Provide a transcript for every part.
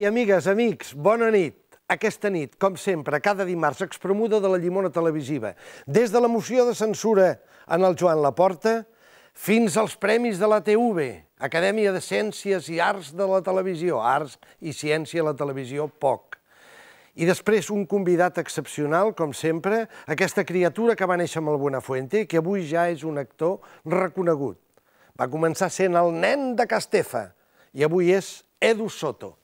I amigues, amics, bona nit. Aquesta nit, com sempre, cada dimarts, expremuda de la llimona televisiva, des de la moció de censura en el Joan Laporta fins als premis de la TV, Acadèmia de Ciències i Arts de la Televisió, Arts i Ciència a la Televisió, poc. I després un convidat excepcional, com sempre, aquesta criatura que va néixer amb el Buenafuente i que avui ja és un actor reconegut. Va començar sent el nen de Castefa i avui és Edu Soto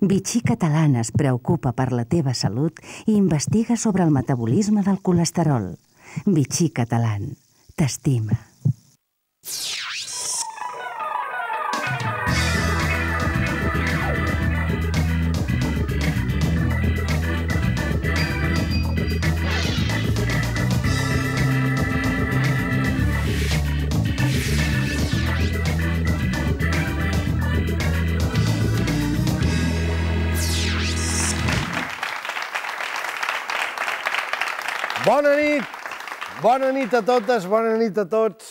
Vichy Catalana es preocupa per la teva salut i investiga sobre el metabolisme del colesterol. Vichy Catalan. T'estima. Bona nit! Bona nit a totes, bona nit a tots.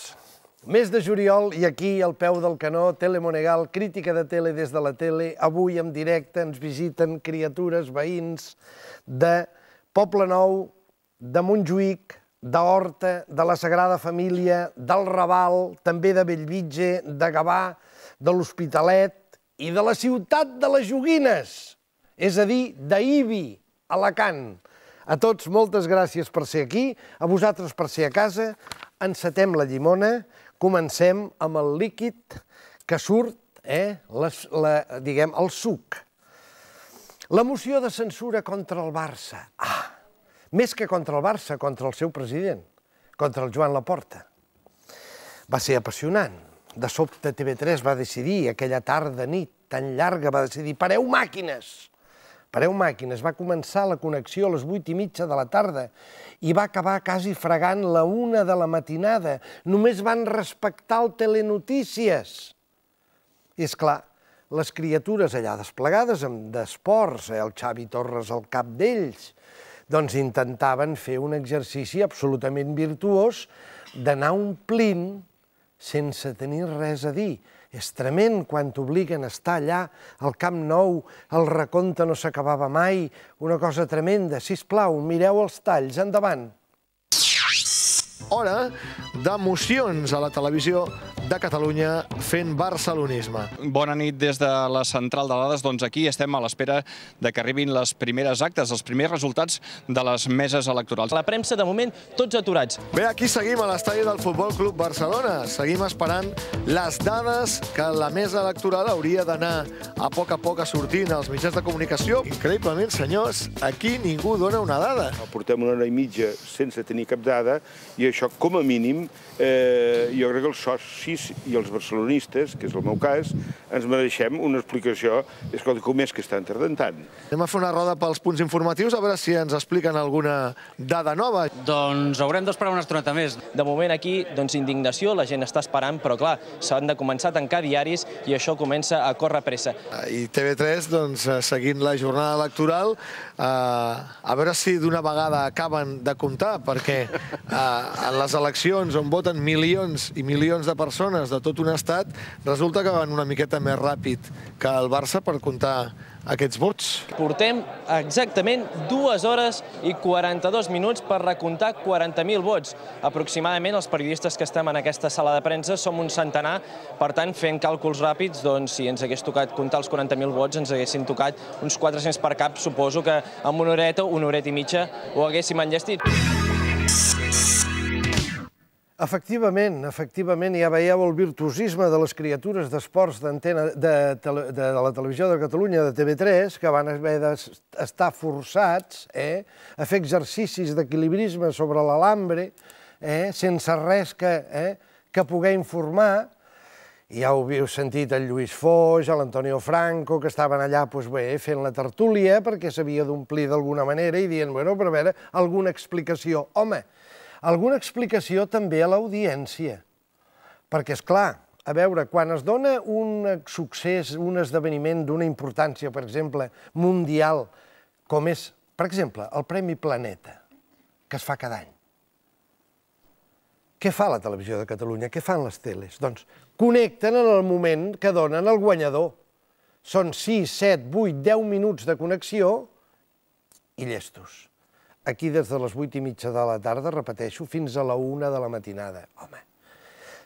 Més de juliol i aquí, al peu del canó, Telemonegal, crítica de tele des de la tele. Avui, en directe, ens visiten criatures, veïns de Poble Nou, de Montjuïc, d'Horta, de la Sagrada Família, del Raval, també de Bellvitge, de Gavà, de l'Hospitalet i de la ciutat de les Joguines, és a dir, d'Ibi, Alacant. A tots, moltes gràcies per ser aquí, a vosaltres per ser a casa. Encetem la llimona, comencem amb el líquid que surt, eh, la, la, diguem, el suc. La moció de censura contra el Barça. Ah, més que contra el Barça, contra el seu president, contra el Joan Laporta. Va ser apassionant. De sobte TV3 va decidir, aquella tarda, nit tan llarga, va decidir, pareu màquines! Pareu màquines, va començar la connexió a les vuit i mitja de la tarda i va acabar quasi fregant la una de la matinada. Només van respectar el telenotícies. I, és clar, les criatures allà desplegades, amb d'esports, eh, el Xavi Torres al cap d'ells, doncs intentaven fer un exercici absolutament virtuós d'anar omplint sense tenir res a dir és tremend quan t'obliguen a estar allà, al Camp Nou, el recompte no s'acabava mai, una cosa tremenda. Si us plau, mireu els talls, endavant hora d'emocions a la televisió de Catalunya fent barcelonisme. Bona nit des de la central de dades. Doncs aquí estem a l'espera de que arribin les primeres actes, els primers resultats de les meses electorals. La premsa, de moment, tots aturats. Bé, aquí seguim a l'estadi del Futbol Club Barcelona. Seguim esperant les dades que la mesa electoral hauria d'anar a poc a poc a sortint als mitjans de comunicació. Increïblement, senyors, aquí ningú dona una dada. Portem una hora i mitja sense tenir cap dada i i això, com a mínim, eh, jo crec que els socis i els barcelonistes, que és el meu cas, ens mereixem una explicació, escolta, com és que estan tardant Anem a fer una roda pels punts informatius, a veure si ens expliquen alguna dada nova. Doncs haurem d'esperar una estoneta més. De moment aquí, doncs, indignació, la gent està esperant, però clar, s'han de començar a tancar diaris i això comença a córrer pressa. I TV3, doncs, eh, seguint la jornada electoral, Uh, a veure si d'una vegada acaben de comptar, perquè uh, en les eleccions on voten milions i milions de persones de tot un estat, resulta que van una miqueta més ràpid que el Barça per comptar aquests vots. Portem exactament dues hores i 42 minuts per recomptar 40.000 vots. Aproximadament els periodistes que estem en aquesta sala de premsa som un centenar, per tant, fent càlculs ràpids, doncs si ens hagués tocat comptar els 40.000 vots, ens haguessin tocat uns 400 per cap, suposo que amb una horeta, una horeta i mitja ho haguéssim enllestit. Efectivament, efectivament, ja veieu el virtuosisme de les criatures d'esports d'antena de, de, de, la televisió de Catalunya, de TV3, que van haver d'estar forçats eh, a fer exercicis d'equilibrisme sobre l'alambre, eh, sense res que, eh, que poguer informar, ja ho havíeu sentit el Lluís Foix, l'Antonio Franco, que estaven allà doncs, bé, fent la tertúlia perquè s'havia d'omplir d'alguna manera i dient, bueno, però a veure, alguna explicació. Home, alguna explicació també a l'audiència. Perquè, és clar, a veure, quan es dona un succés, un esdeveniment d'una importància, per exemple, mundial, com és, per exemple, el Premi Planeta, que es fa cada any, què fa la televisió de Catalunya? Què fan les teles? Doncs connecten en el moment que donen el guanyador. Són 6, 7, 8, 10 minuts de connexió i llestos aquí des de les 8 i mitja de la tarda, repeteixo, fins a la 1 de la matinada. Home,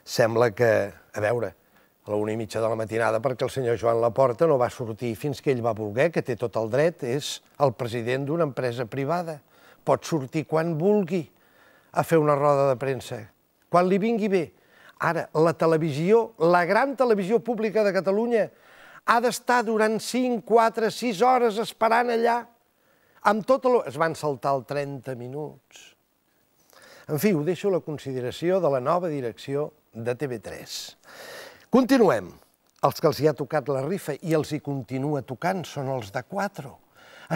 sembla que, a veure, a la 1 i mitja de la matinada, perquè el senyor Joan Laporta no va sortir fins que ell va voler, que té tot el dret, és el president d'una empresa privada. Pot sortir quan vulgui a fer una roda de premsa, quan li vingui bé. Ara, la televisió, la gran televisió pública de Catalunya, ha d'estar durant 5, 4, 6 hores esperant allà amb tot el... Es van saltar el 30 minuts. En fi, ho deixo a la consideració de la nova direcció de TV3. Continuem. Els que els hi ha tocat la rifa i els hi continua tocant són els de 4.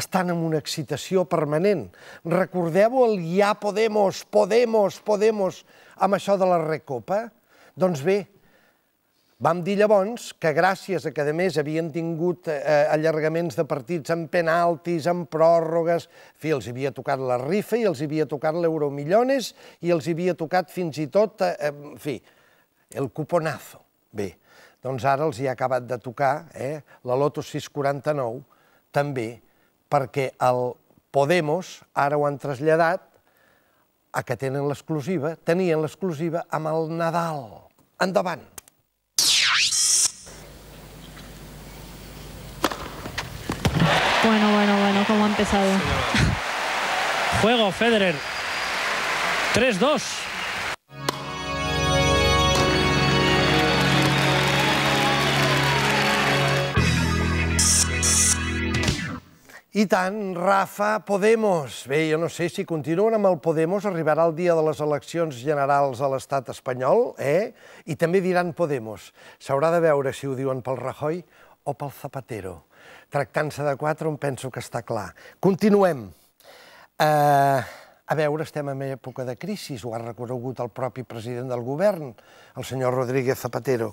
Estan en una excitació permanent. Recordeu el ja Podemos, Podemos, Podemos, amb això de la recopa? Doncs bé, Vam dir llavors que gràcies a que, a més, havien tingut eh, allargaments de partits amb penaltis, amb pròrrogues, en fi, els havia tocat la rifa i els havia tocat l'euromillones i els havia tocat fins i tot, eh, eh en fi, el cuponazo. Bé, doncs ara els hi ha acabat de tocar eh, la Loto 649, també, perquè el Podemos ara ho han traslladat a que tenen l'exclusiva, tenien l'exclusiva amb el Nadal. Endavant! Bueno, bueno, bueno, cómo ha empezado. Juego, Federer. 3-2. I tant, Rafa Podemos. Bé, jo no sé si continuen amb el Podemos, arribarà el dia de les eleccions generals a l'estat espanyol, eh? I també diran Podemos. S'haurà de veure si ho diuen pel Rajoy o pel Zapatero. Tractant-se de quatre, on penso que està clar. Continuem. Eh... A veure, estem en època de crisi, ho ha reconegut el propi president del govern, el senyor Rodríguez Zapatero.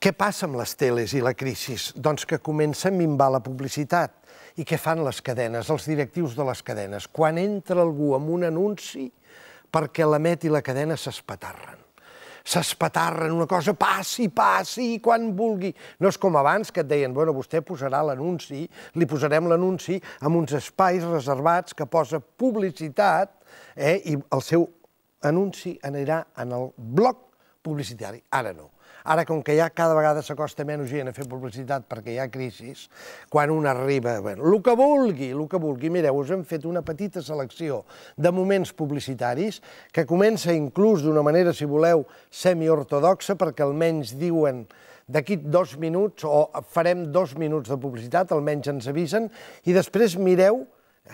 Què passa amb les teles i la crisi? Doncs que comença a minvar la publicitat. I què fan les cadenes, els directius de les cadenes? Quan entra algú amb un anunci perquè l'emet i la cadena s'espatarren s'espatarren una cosa, passi, passi, quan vulgui. No és com abans que et deien, bueno, vostè posarà l'anunci, li posarem l'anunci amb uns espais reservats que posa publicitat eh, i el seu anunci anirà en el bloc publicitari. Ara no. Ara, com que ja cada vegada s'acosta menys gent a fer publicitat perquè hi ha crisi, quan un arriba... Bueno, el que vulgui, el que vulgui. Mireu, us hem fet una petita selecció de moments publicitaris que comença inclús d'una manera, si voleu, semi-ortodoxa, perquè almenys diuen d'aquí dos minuts o farem dos minuts de publicitat, almenys ens avisen, i després mireu,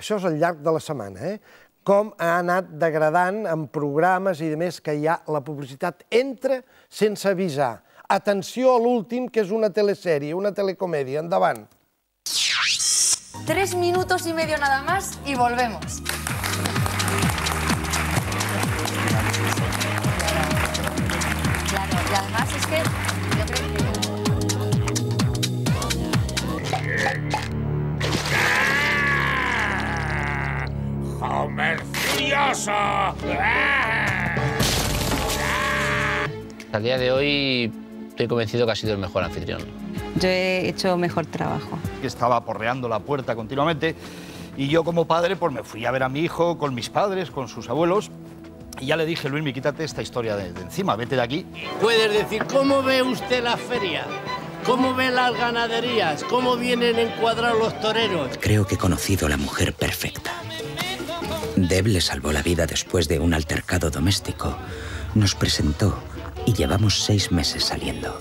això és al llarg de la setmana, eh? com ha anat degradant en programes i demés que hi ha la publicitat entra sense avisar. Atenció a l'últim, que és una telesèrie, una telecomèdia. Endavant. Tres minutos y medio nada más y volvemos. Hasta el día de hoy estoy convencido que ha sido el mejor anfitrión. Yo he hecho mejor trabajo. Estaba porreando la puerta continuamente y yo como padre pues me fui a ver a mi hijo con mis padres, con sus abuelos y ya le dije, me quítate esta historia de, encima, vete de aquí. Puedes decir, ¿cómo ve usted la feria? ¿Cómo ve las ganaderías? ¿Cómo vienen encuadrados los toreros? Creo que he conocido a la mujer perfecta. Deb le salvó la vida después de un altercado doméstico. Nos presentó y llevamos seis meses saliendo.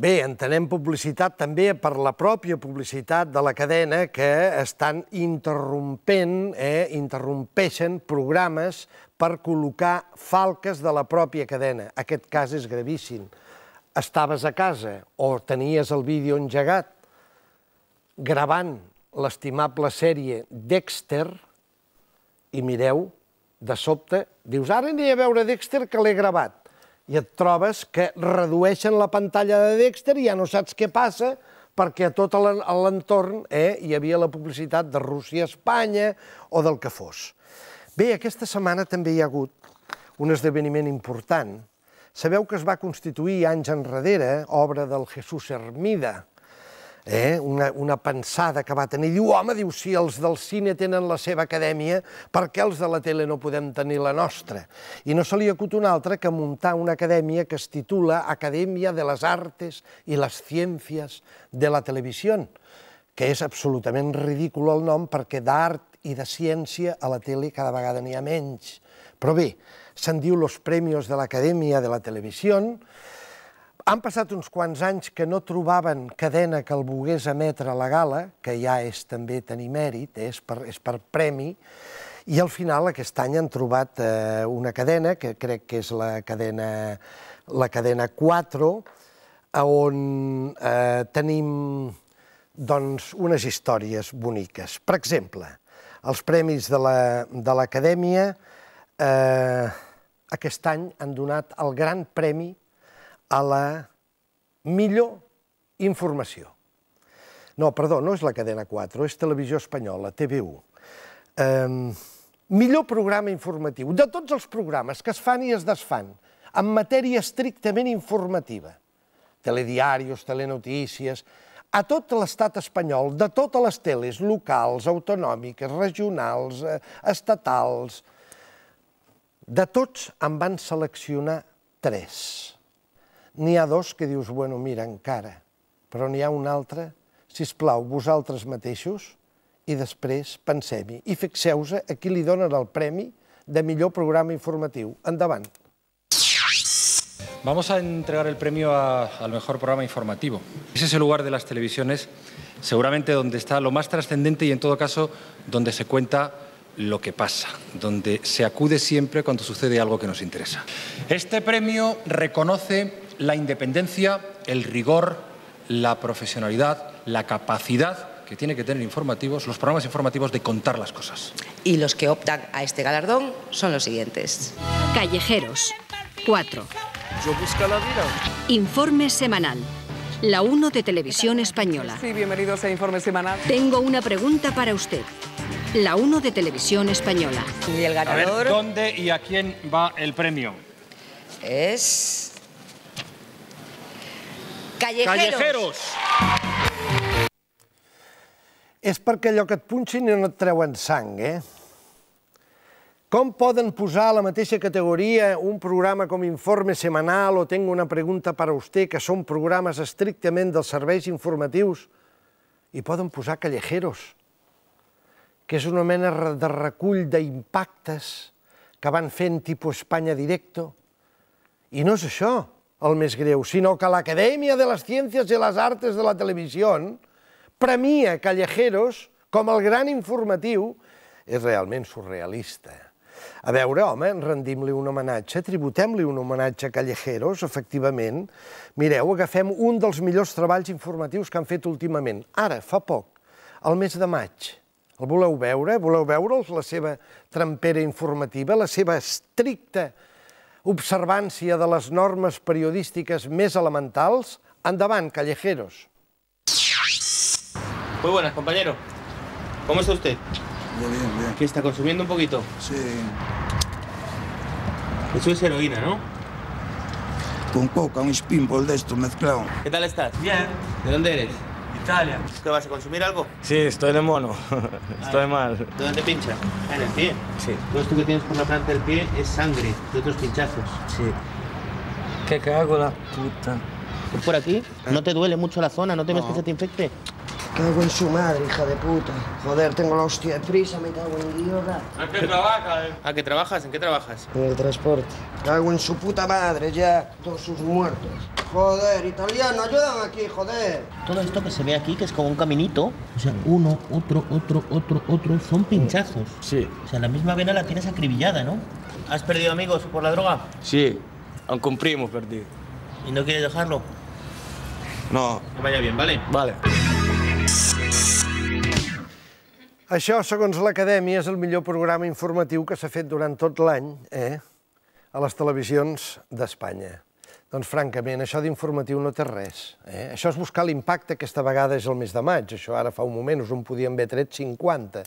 Bé, entenem publicitat també per la pròpia publicitat de la cadena que estan interrompent, eh, interrompeixen programes per col·locar falques de la pròpia cadena. Aquest cas és gravíssim. Estaves a casa o tenies el vídeo engegat gravant l'estimable sèrie Dexter i mireu de sobte, dius, ara aniré a veure Dexter que l'he gravat, i et trobes que redueixen la pantalla de Dexter i ja no saps què passa, perquè a tot l'entorn eh, hi havia la publicitat de Rússia a Espanya o del que fos. Bé, aquesta setmana també hi ha hagut un esdeveniment important. Sabeu que es va constituir anys enrere obra del Jesús Hermida, eh? una, una pensada que va tenir. Diu, home, diu, si els del cine tenen la seva acadèmia, per què els de la tele no podem tenir la nostra? I no se li acut una altra que muntar una acadèmia que es titula Acadèmia de les Artes i les Ciències de la Televisió, que és absolutament ridícul el nom perquè d'art i de ciència a la tele cada vegada n'hi ha menys. Però bé, se'n diu los premios de l'Acadèmia de la Televisió, han passat uns quants anys que no trobaven cadena que el volgués emetre a la gala, que ja és també tenir mèrit, és per, és per premi, i al final aquest any han trobat eh, una cadena, que crec que és la cadena, la cadena 4, on eh, tenim doncs, unes històries boniques. Per exemple, els premis de l'Acadèmia la, eh, aquest any han donat el gran premi a la millor informació. No, perdó, no és la cadena 4, és Televisió Espanyola, TV1. Eh, millor programa informatiu. De tots els programes que es fan i es desfan, en matèria estrictament informativa, telediarios, telenotícies, a tot l'estat espanyol, de totes les teles locals, autonòmiques, regionals, eh, estatals, de tots en van seleccionar Tres Ni a dos que Dios bueno, mira, cara, Pero ni ha un altra, si us plau, vosaltres mateixos, i després pensem-hi i fixeu a qui li el premi de millor programa informativo. Endavant. Vamos a entregar el premio al mejor programa informativo. Ese es el lugar de las televisiones, seguramente donde está lo más trascendente y en todo caso donde se cuenta lo que pasa, donde se acude siempre cuando sucede algo que nos interesa. Este premio reconoce la independencia, el rigor, la profesionalidad, la capacidad que tiene que tener informativos, los programas informativos de contar las cosas. Y los que optan a este galardón son los siguientes. Callejeros, 4. Yo busco la vida. Informe semanal. La 1 de Televisión Española. Sí, bienvenidos a Informe Semanal. Tengo una pregunta para usted. La 1 de Televisión Española. Y el ganador... ¿dónde y a quién va el premio? Es... Callejeros. Callejeros. És perquè allò que et punxin no et treuen sang, eh? Com poden posar a la mateixa categoria un programa com Informe Semanal o Tengo una pregunta para vostè, que són programes estrictament dels serveis informatius, i poden posar Callejeros, que és una mena de recull d'impactes que van fent tipus Espanya Directo. I no és això el més greu, sinó que l'Acadèmia de les Ciències i les Artes de la Televisió premia Callejeros com el gran informatiu, és realment surrealista. A veure, home, rendim-li un homenatge, tributem-li un homenatge a Callejeros, efectivament. Mireu, agafem un dels millors treballs informatius que han fet últimament. Ara, fa poc, el mes de maig. El voleu veure? Voleu veure'ls, la seva trampera informativa, la seva estricta informativa observancia de las normas periodísticas més elementals, andaban callejeros. Muy buenas, compañero. ¿Cómo está usted? Muy bien, bien. ¿Qué está consumiendo un poquito? Sí. Eso es heroína, ¿no? Con coca, un spinball de esto mezclado. ¿Qué tal estás? Bien. ¿De dónde eres? Italia. ¿Qué vas a consumir algo? Sí, estoy de mono. estoy mal. ¿Dónde pincha? En el pie. Sí. Todo esto que tienes por la planta del pie es sangre de otros pinchazos. Sí. ¿Qué cago la puta? ¿Es pues por aquí? Eh. ¿No te duele mucho la zona? ¿No te ves que se te infecte? Cago en su madre, hija de puta. Joder, tengo la hostia de prisa, me cago en idiota. ¿A qué trabajas, ¿A qué trabajas? ¿En qué trabajas? En el transporte. Cago en su puta madre, ya. Todos sus muertos. Joder, italiano, ayúdame aquí, joder. Todo esto que se ve aquí, que es como un caminito, o sea, uno, otro, otro, otro, otro, son pinchazos. Sí. O sea, la misma vena la tienes acribillada, ¿no? ¿Has perdido amigos por la droga? Sí, aunque un primo perdí. ¿Y no quieres dejarlo? No. Que vaya bien, ¿vale? Vale. Això, segons l'acadèmia, és el millor programa informatiu que s'ha fet durant tot l'any eh? a les televisions d'Espanya. Doncs, francament, això d'informatiu no té res. Eh? Això és buscar l'impacte, aquesta vegada és el mes de maig. Això ara fa un moment us en podien haver tret 50.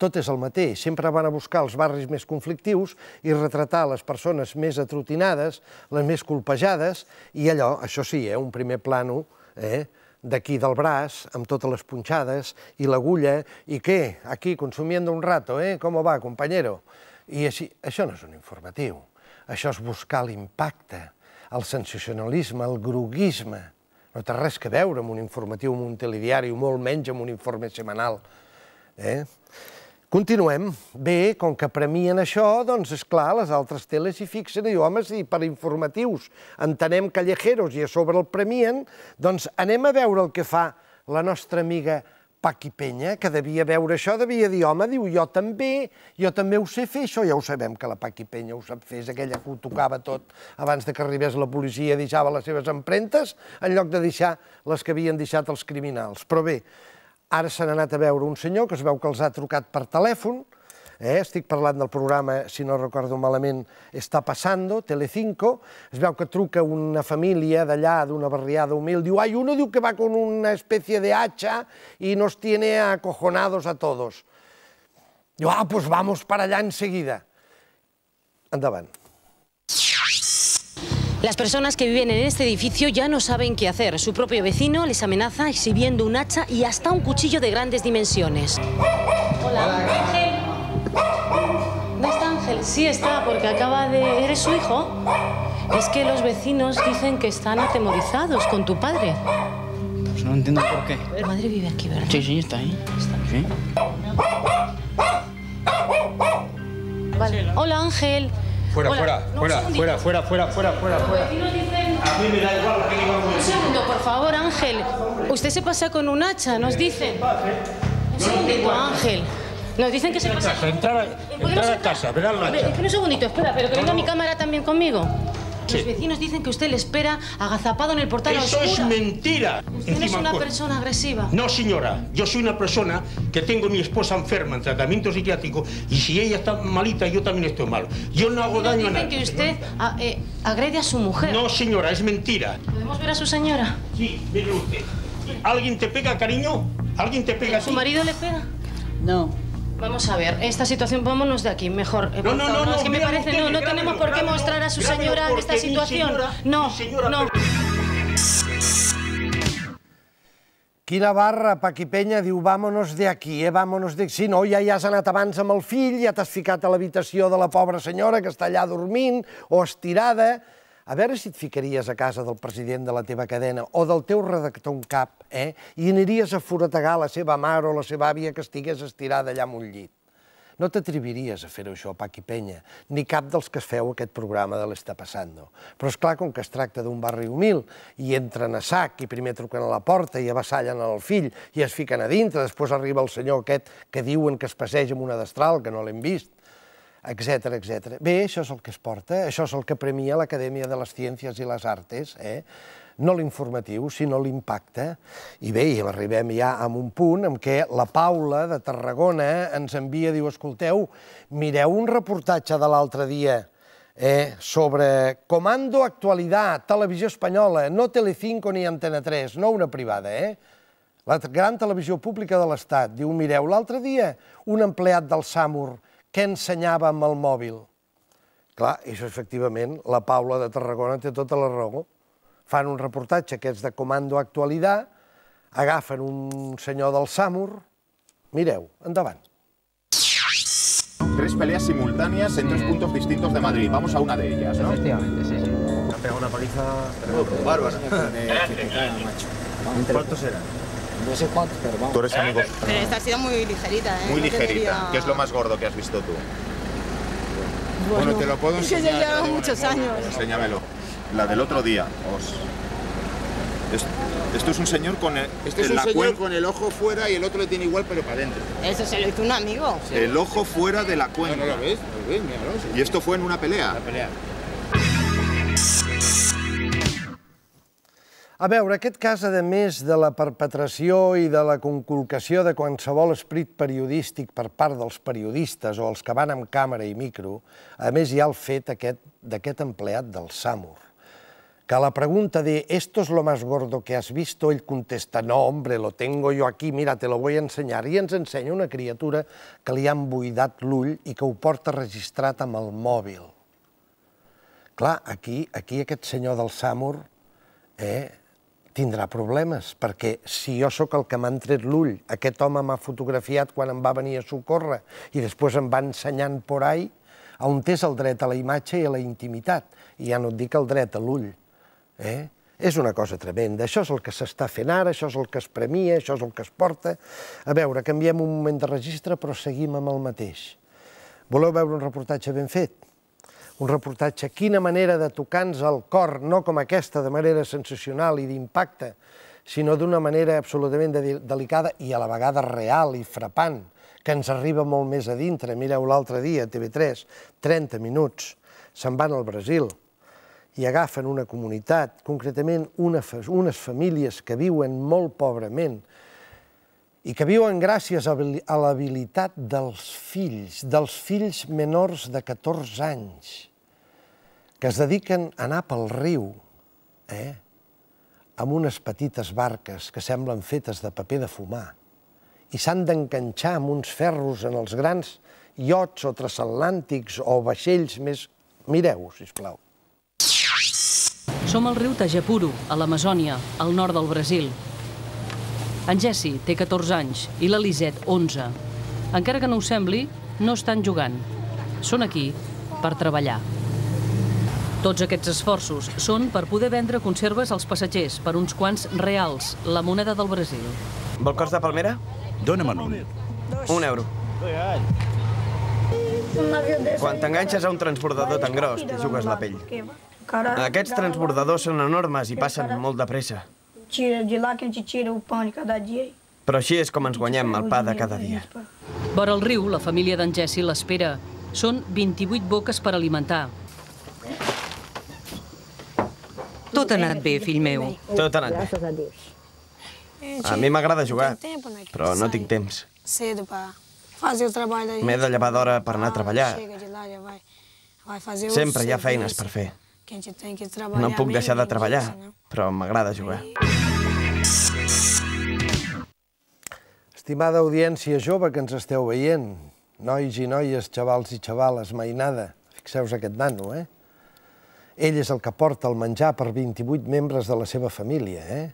Tot és el mateix. Sempre van a buscar els barris més conflictius i retratar les persones més atrotinades, les més colpejades, i allò, això sí, eh, un primer plano, eh, d'aquí del braç, amb totes les punxades i l'agulla, i què? Aquí, consumiendo un rato, eh? Com va, compañero? I així, això no és un informatiu. Això és buscar l'impacte el sensacionalisme, el groguisme. No té res que veure amb un informatiu, amb un telediari, o molt menys amb un informe semanal. Eh? Continuem. Bé, com que premien això, doncs, és clar les altres teles hi fixen i, home, si per informatius entenem callejeros i a sobre el premien, doncs anem a veure el que fa la nostra amiga Ana Paqui Penya, que devia veure això, devia dir, home, diu, jo també, jo també ho sé fer, això ja ho sabem, que la Paqui Penya ho sap fer, és aquella que ho tocava tot abans de que arribés la policia, deixava les seves emprentes, en lloc de deixar les que havien deixat els criminals. Però bé, ara se n'ha anat a veure un senyor que es veu que els ha trucat per telèfon, Eh? Estoy parlando parlant del programa, si no recordo malament, Está pasando, Telecinco. Es veu que truca una allá, de una barriada humilde. diu, ai, uno diu que va con una especie de hacha y nos tiene acojonados a todos. Yo ah, pues vamos para allá enseguida. Andaban. Las personas que viven en este edificio ya no saben qué hacer. Su propio vecino les amenaza exhibiendo un hacha y hasta un cuchillo de grandes dimensiones. Hola. Sí está, porque acaba de... ¿Eres su hijo? Es que los vecinos dicen que están atemorizados con tu padre. Pues no entiendo por qué. Tu madre vive aquí, ¿verdad? Sí, sí, está ahí. Está. Hola, Ángel. Fuera, fuera, fuera, fuera, fuera, fuera, fuera, Los vecinos dicen... A mí me da igual, Un segundo, por favor, Ángel. Usted se pasa con un hacha, nos dicen. Un segundito, Ángel. Nos dicen que se pasa... entrar a, entrar casa, verá la un segundito, espera, pero que venga mi cámara también conmigo. Los vecinos dicen que usted le espera agazapado en el portal Eso es mentira. Usted no es una persona agresiva. No, señora. Yo soy una persona que tengo a mi esposa enferma en tratamiento psiquiátrico y si ella está malita, yo también estoy malo. Yo no hago daño a nadie. dicen que usted ah, eh, agrede a su mujer. No, señora, es mentira. ¿Podemos ver a su señora? Sí, mire usted. ¿Alguien te pega, cariño? ¿Alguien te pega ¿Su marido le pega? No. Vamos a ver, esta situación, vámonos de aquí, mejor. Eh, no, no, no, no, es que me parece, usted, no, no tenemos por qué mostrar a su señora esta situación. Señora, no, señora, no. Quina barra, Paqui Penya diu, vámonos de aquí, eh, vámonos de aquí. Sí, no, ja ja has anat abans amb el fill, ja t'has ficat a l'habitació de la pobra senyora que està allà dormint o estirada a veure si et ficaries a casa del president de la teva cadena o del teu redactor en cap, eh? i aniries a forategar la seva mare o la seva àvia que estigués estirada allà en un llit. No t'atreviries a fer això, això, Paqui Penya, ni cap dels que es feu aquest programa de l'Està no? Però és clar, com que es tracta d'un barri humil, i entren a sac, i primer truquen a la porta, i avassallen el fill, i es fiquen a dintre, després arriba el senyor aquest que diuen que es passeja amb una destral, que no l'hem vist, etc etc. Bé, això és el que es porta, eh? això és el que premia l'Acadèmia de les Ciències i les Artes, eh? no l'informatiu, sinó l'impacte. I bé, i arribem ja a un punt en què la Paula de Tarragona ens envia, diu, escolteu, mireu un reportatge de l'altre dia eh, sobre Comando Actualidad, Televisió Espanyola, no Telecinco ni Antena 3, no una privada, eh? La gran televisió pública de l'Estat. Diu, mireu, l'altre dia un empleat del SAMUR què ensenyava amb el mòbil? Clar, això efectivament, la Paula de Tarragona té tota la raó. Fan un reportatge aquests de Comando Actualidad, agafen un senyor del Samur... Mireu, endavant. Tres peleas simultáneas en tres puntos distintos de Madrid. Vamos a una de ellas, ¿no? Efectivamente, sí, sí. Han pegado una paliza... bárbara. Eh, eh, eh, ¿Cuántos eran? No sé cuánto, pero vamos. Tú eres amigo. Pero esta ha sido muy ligerita, ¿eh? Muy ligerita. ¿Qué es lo más gordo que has visto tú? Bueno, te lo puedo enseñar. ya muchos años. Enséñamelo. La del otro día. Os... Esto, es un señor con el, este con el ojo fuera y el otro le tiene igual pero para adentro. Eso se lo hizo un amigo. El ojo fuera de la cuenca. No, lo ves, lo Y esto fue en Una pelea. A veure, aquest cas, a més de la perpetració i de la conculcació de qualsevol esprit periodístic per part dels periodistes o els que van amb càmera i micro, a més hi ha el fet d'aquest empleat del SAMUR, que a la pregunta de «Esto es lo más gordo que has visto?», ell contesta «No, hombre, lo tengo yo aquí, mira, te lo voy a enseñar». I ens ensenya una criatura que li han buidat l'ull i que ho porta registrat amb el mòbil. Clar, aquí, aquí aquest senyor del SAMUR, eh, tindrà problemes, perquè si jo sóc el que m'han tret l'ull, aquest home m'ha fotografiat quan em va venir a socórrer i després em va ensenyant por ahí, on és el dret a la imatge i a la intimitat, i ja no et dic el dret a l'ull. Eh? És una cosa tremenda. Això és el que s'està fent ara, això és el que es premia, això és el que es porta. A veure, canviem un moment de registre, però seguim amb el mateix. Voleu veure un reportatge ben fet? Un reportatge, quina manera de tocar-nos el cor, no com aquesta, de manera sensacional i d'impacte, sinó d'una manera absolutament delicada i a la vegada real i frapant, que ens arriba molt més a dintre. Mireu l'altre dia, TV3, 30 minuts, se'n van al Brasil i agafen una comunitat, concretament una, unes famílies que viuen molt pobrament i que viuen gràcies a l'habilitat dels fills, dels fills menors de 14 anys que es dediquen a anar pel riu, eh? amb unes petites barques que semblen fetes de paper de fumar i s'han d'enganxar amb uns ferros en els grans iots o transatlàntics o vaixells més... Mireu, si us plau. Som al riu Tajapuru, a l'Amazònia, al nord del Brasil. En Jessi té 14 anys i la Liset, 11. Encara que no ho sembli, no estan jugant. Són aquí per treballar. Tots aquests esforços són per poder vendre conserves als passatgers per uns quants reals, la moneda del Brasil. Vol cos de palmera? Dóna'm men un. Un euro. Quan t'enganxes a un transbordador tan gros, t'hi jugues la pell. Aquests transbordadors són enormes i passen molt de pressa. Però així és com ens guanyem el pa de cada dia. Vora el riu, la família d'en Gessi l'espera. Són 28 boques per alimentar, Tot ha anat bé, fill meu. Tot ha anat bé. A eh, mi m'agrada jugar, però no tinc temps. M'he de llevar d'hora per anar a ah, treballar. Sempre hi ha feines per fer. No puc deixar de treballar, però m'agrada jugar. Estimada audiència jove que ens esteu veient, nois i noies, xavals i xavales, mainada, fixeu-vos aquest nano, eh? Ell és el que porta el menjar per 28 membres de la seva família, eh?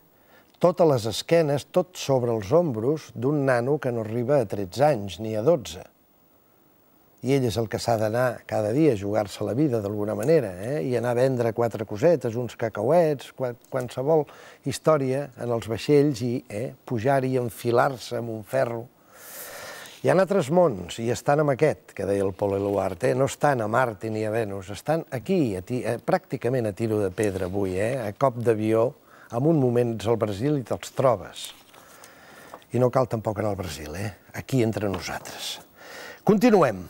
Tot a les esquenes, tot sobre els ombros d'un nano que no arriba a 13 anys ni a 12. I ell és el que s'ha d'anar cada dia a jugar-se la vida d'alguna manera, eh? i anar a vendre quatre cosetes, uns cacauets, qualsevol història en els vaixells i eh, pujar-hi i enfilar-se amb un ferro hi ha altres mons, i estan en aquest, que deia el Pol Eluard, eh? no estan a Marte ni a Venus, estan aquí, a ti, eh, pràcticament a tiro de pedra avui, eh? a cop d'avió, en un moment ets al Brasil i te'ls trobes. I no cal tampoc anar al Brasil, eh? aquí entre nosaltres. Continuem.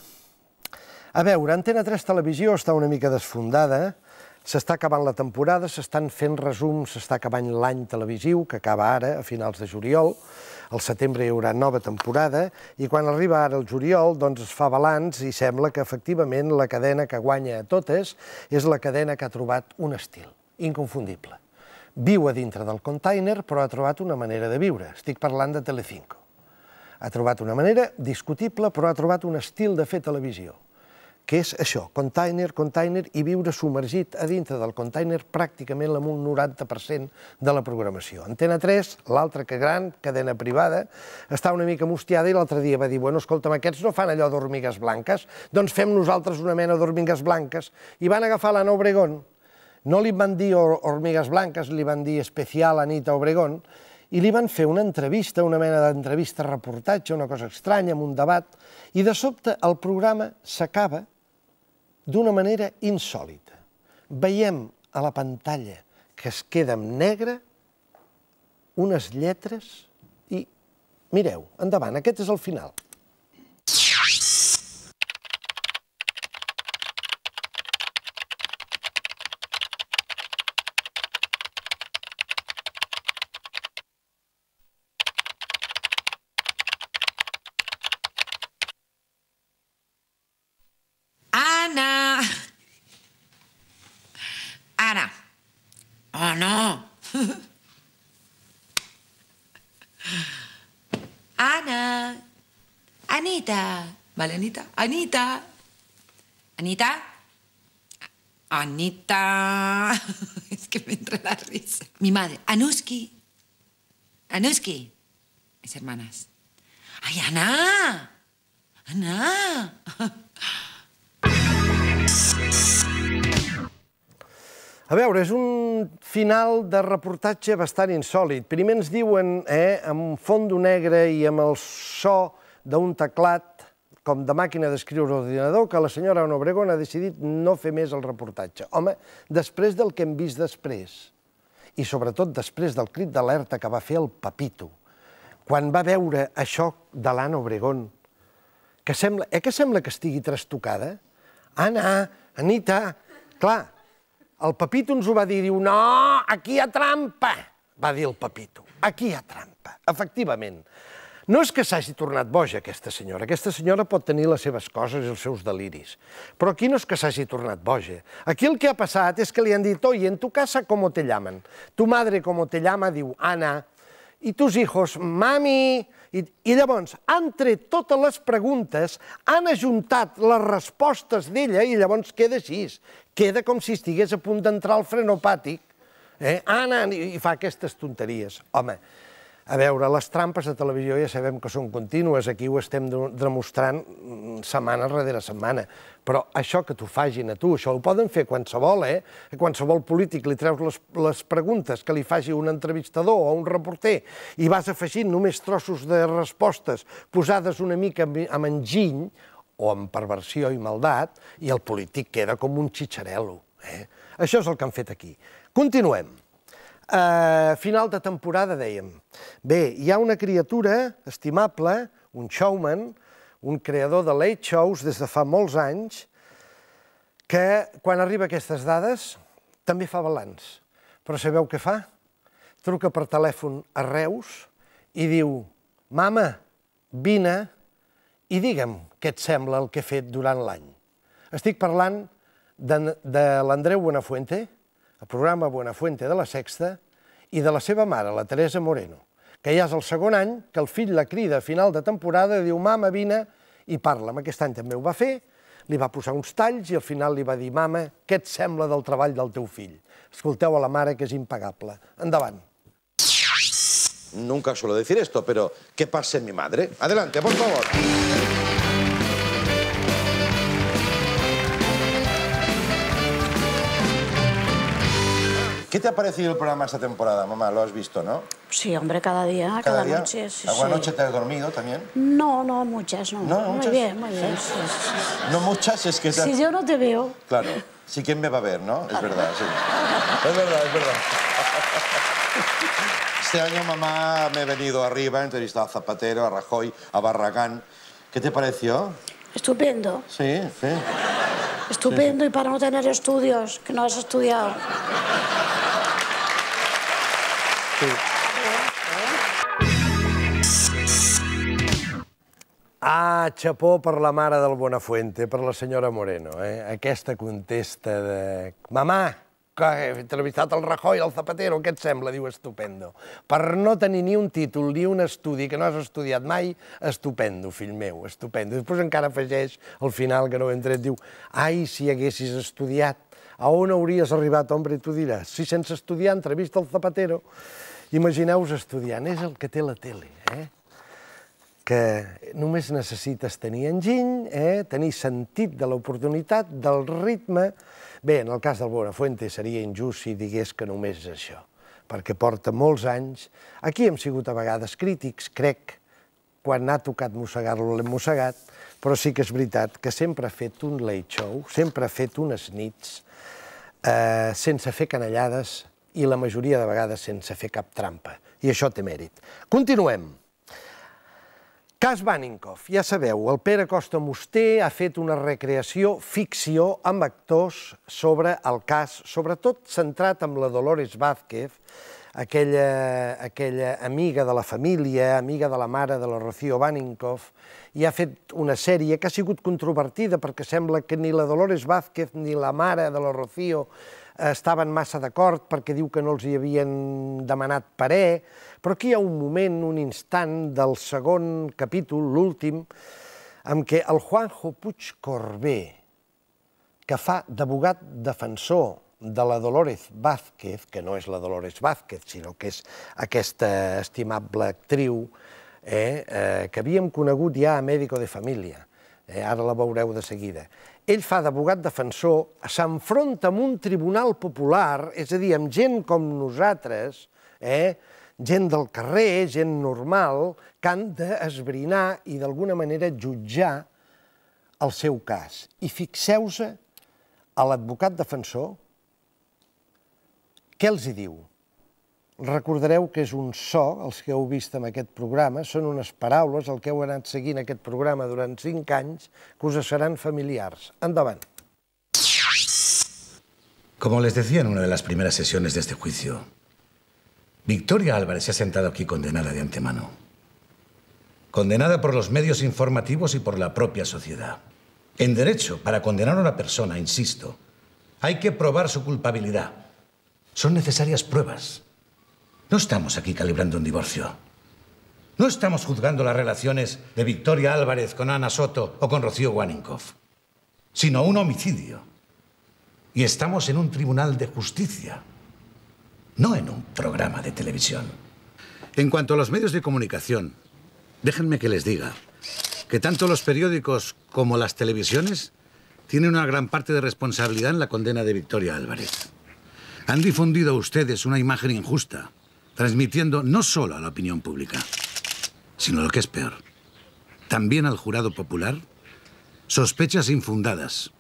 A veure, Antena 3 Televisió està una mica desfondada, s'està acabant la temporada, s'estan fent resums, s'està acabant l'any televisiu, que acaba ara, a finals de juliol, al setembre hi haurà nova temporada i quan arriba ara el juliol doncs es fa balanç i sembla que efectivament la cadena que guanya a totes és la cadena que ha trobat un estil inconfundible. Viu a dintre del container, però ha trobat una manera de viure. Estic parlant de Telecinco. Ha trobat una manera discutible, però ha trobat un estil de fer televisió que és això, container, container, i viure submergit a dintre del container pràcticament amb un 90% de la programació. Antena 3, l'altra que gran, cadena privada, està una mica mustiada i l'altre dia va dir, bueno, escolta'm, aquests no fan allò d'hormigues blanques, doncs fem nosaltres una mena d'hormigues blanques. I van agafar l'Anna Obregón, no li van dir hormigues blanques, li van dir especial Anita Obregón, i li van fer una entrevista, una mena d'entrevista-reportatge, una cosa estranya, amb un debat, i de sobte el programa s'acaba d'una manera insòlita. Veiem a la pantalla que es queda en negre unes lletres i mireu, endavant, aquest és el final. Ana. Anita. ¿Vale, Anita? Anita. Anita. Anita. Es que me entra la risa. Mi madre. Anuski. Anuski. Mis hermanas. ¡Ay, Ana! ¡Ana! A veure, és un final de reportatge bastant insòlid. Primer ens diuen, eh, amb fondo negre i amb el so d'un teclat, com de màquina d'escriure ordinador, que la senyora Ana Obregón ha decidit no fer més el reportatge. Home, després del que hem vist després, i sobretot després del crit d'alerta que va fer el Papito, quan va veure això de l'Anna Obregón, que sembla, eh, que sembla que estigui trastocada? Anna, Anita, clar, el Pepito ens ho va dir, diu, no, aquí hi ha trampa, va dir el Pepito, aquí hi ha trampa, efectivament. No és que s'hagi tornat boja, aquesta senyora. Aquesta senyora pot tenir les seves coses i els seus deliris. Però aquí no és que s'hagi tornat boja. Aquí el que ha passat és que li han dit, oi, en tu casa com te llaman? Tu madre com te llama? Diu, Anna i tus hijos, mami... I, I llavors, entre totes les preguntes, han ajuntat les respostes d'ella i llavors queda així. Queda com si estigués a punt d'entrar al frenopàtic. Eh? Anna, i fa aquestes tonteries. Home, a veure, les trampes de televisió ja sabem que són contínues, aquí ho estem demostrant mm, setmana darrere setmana, però això que t'ho fagin a tu, això ho poden fer qualsevol, eh? A qualsevol polític li treus les, les preguntes que li faci un entrevistador o un reporter i vas afegint només trossos de respostes posades una mica amb, amb enginy o amb perversió i maldat i el polític queda com un xitxarel·lo. Eh? Això és el que han fet aquí. Continuem. Eh, final de temporada, dèiem. Bé, hi ha una criatura estimable, un showman, un creador de late shows des de fa molts anys, que quan arriba a aquestes dades també fa balanç. Però sabeu què fa? Truca per telèfon a Reus i diu «Mama, vine i digue'm què et sembla el que he fet durant l'any». Estic parlant de, de l'Andreu Buenafuente, el programa Buenafuente de la Sexta, i de la seva mare, la Teresa Moreno, que ja és el segon any que el fill la crida a final de temporada i diu «Mama, vine» i parla. Aquest any també ho va fer, li va posar uns talls i al final li va dir «Mama, què et sembla del treball del teu fill?» Escolteu a la mare, que és impagable. Endavant. Nunca suelo decir esto, pero ¿qué pase mi madre? Adelante, por favor. ¿Qué te ha parecido el programa esta temporada, mamá? ¿Lo has visto, no? Sí, hombre, cada día, cada, noche. Sí, ¿Alguna te has dormido también? No, no, muchas, no. Muy bien, muy bien. No muchas, es que... Si yo no te veo... Claro, si ¿quién me va a ver, no? Es verdad, sí. Es verdad, es verdad. Este año, mamá, me he venido arriba, he entrevistado a Zapatero, a Rajoy, a Barragán. ¿Qué te pareció? Estupendo. Sí, sí. Estupendo, y para no tener estudios, que no has estudiado. Sí. Ah, xapó per la mare del Bonafuente, per la senyora Moreno. Eh? Aquesta contesta de... Mamà, que he entrevistat el Rajoy, el Zapatero, què et sembla? Diu, estupendo. Per no tenir ni un títol ni un estudi que no has estudiat mai, estupendo, fill meu, estupendo. Després encara afegeix, al final, que no ho hem tret, diu, ai, si haguessis estudiat a on hauries arribat, home, tu diràs, si sense estudiar entrevista el Zapatero, imagineu-vos estudiant, és el que té la tele, eh? que només necessites tenir enginy, eh? tenir sentit de l'oportunitat, del ritme... Bé, en el cas del Bonafuente seria injust si digués que només és això, perquè porta molts anys. Aquí hem sigut a vegades crítics, crec, quan ha tocat mossegar-lo l'hem mossegat, però sí que és veritat que sempre ha fet un late show, sempre ha fet unes nits, Eh, sense fer canallades i la majoria de vegades sense fer cap trampa. I això té mèrit. Continuem. Cas Baninkov. Ja sabeu, el Pere Costa Moster ha fet una recreació ficció amb actors sobre el cas, sobretot centrat amb la Dolores Vázquez, aquella, aquella amiga de la família, amiga de la mare de la Rocío Baninkoff, i ha fet una sèrie que ha sigut controvertida perquè sembla que ni la Dolores Vázquez ni la mare de la Rocío eh, estaven massa d'acord perquè diu que no els hi havien demanat parer, però aquí hi ha un moment, un instant del segon capítol, l'últim, en què el Juanjo Puig Corbé, que fa d'abogat defensor de la Dolores Vázquez, que no és la Dolores Vázquez, sinó que és aquesta estimable actriu eh, eh, que havíem conegut ja a Médico de Família. Eh, ara la veureu de seguida. Ell fa d'abogat defensor, s'enfronta amb un tribunal popular, és a dir, amb gent com nosaltres, eh, gent del carrer, gent normal, que han d'esbrinar i d'alguna manera jutjar el seu cas. I fixeu-se a l'advocat defensor, què els hi diu? Recordareu que és un so, els que heu vist en aquest programa, són unes paraules, el que heu anat seguint aquest programa durant cinc anys, que us seran familiars. Endavant. Como les decía en una de las primeras sesiones de este juicio, Victoria Álvarez se ha sentado aquí condenada de antemano. Condenada por los medios informativos y por la propia sociedad. En derecho, para condenar a una persona, insisto, hay que probar su culpabilidad Son necesarias pruebas. No estamos aquí calibrando un divorcio. No estamos juzgando las relaciones de Victoria Álvarez con Ana Soto o con Rocío Waninkoff, sino un homicidio. Y estamos en un tribunal de justicia, no en un programa de televisión. En cuanto a los medios de comunicación, déjenme que les diga que tanto los periódicos como las televisiones tienen una gran parte de responsabilidad en la condena de Victoria Álvarez. han difundido a ustedes una imagen injusta, transmitiendo no solo a la opinión pública, sino lo que es peor, también al jurado popular, sospechas infundadas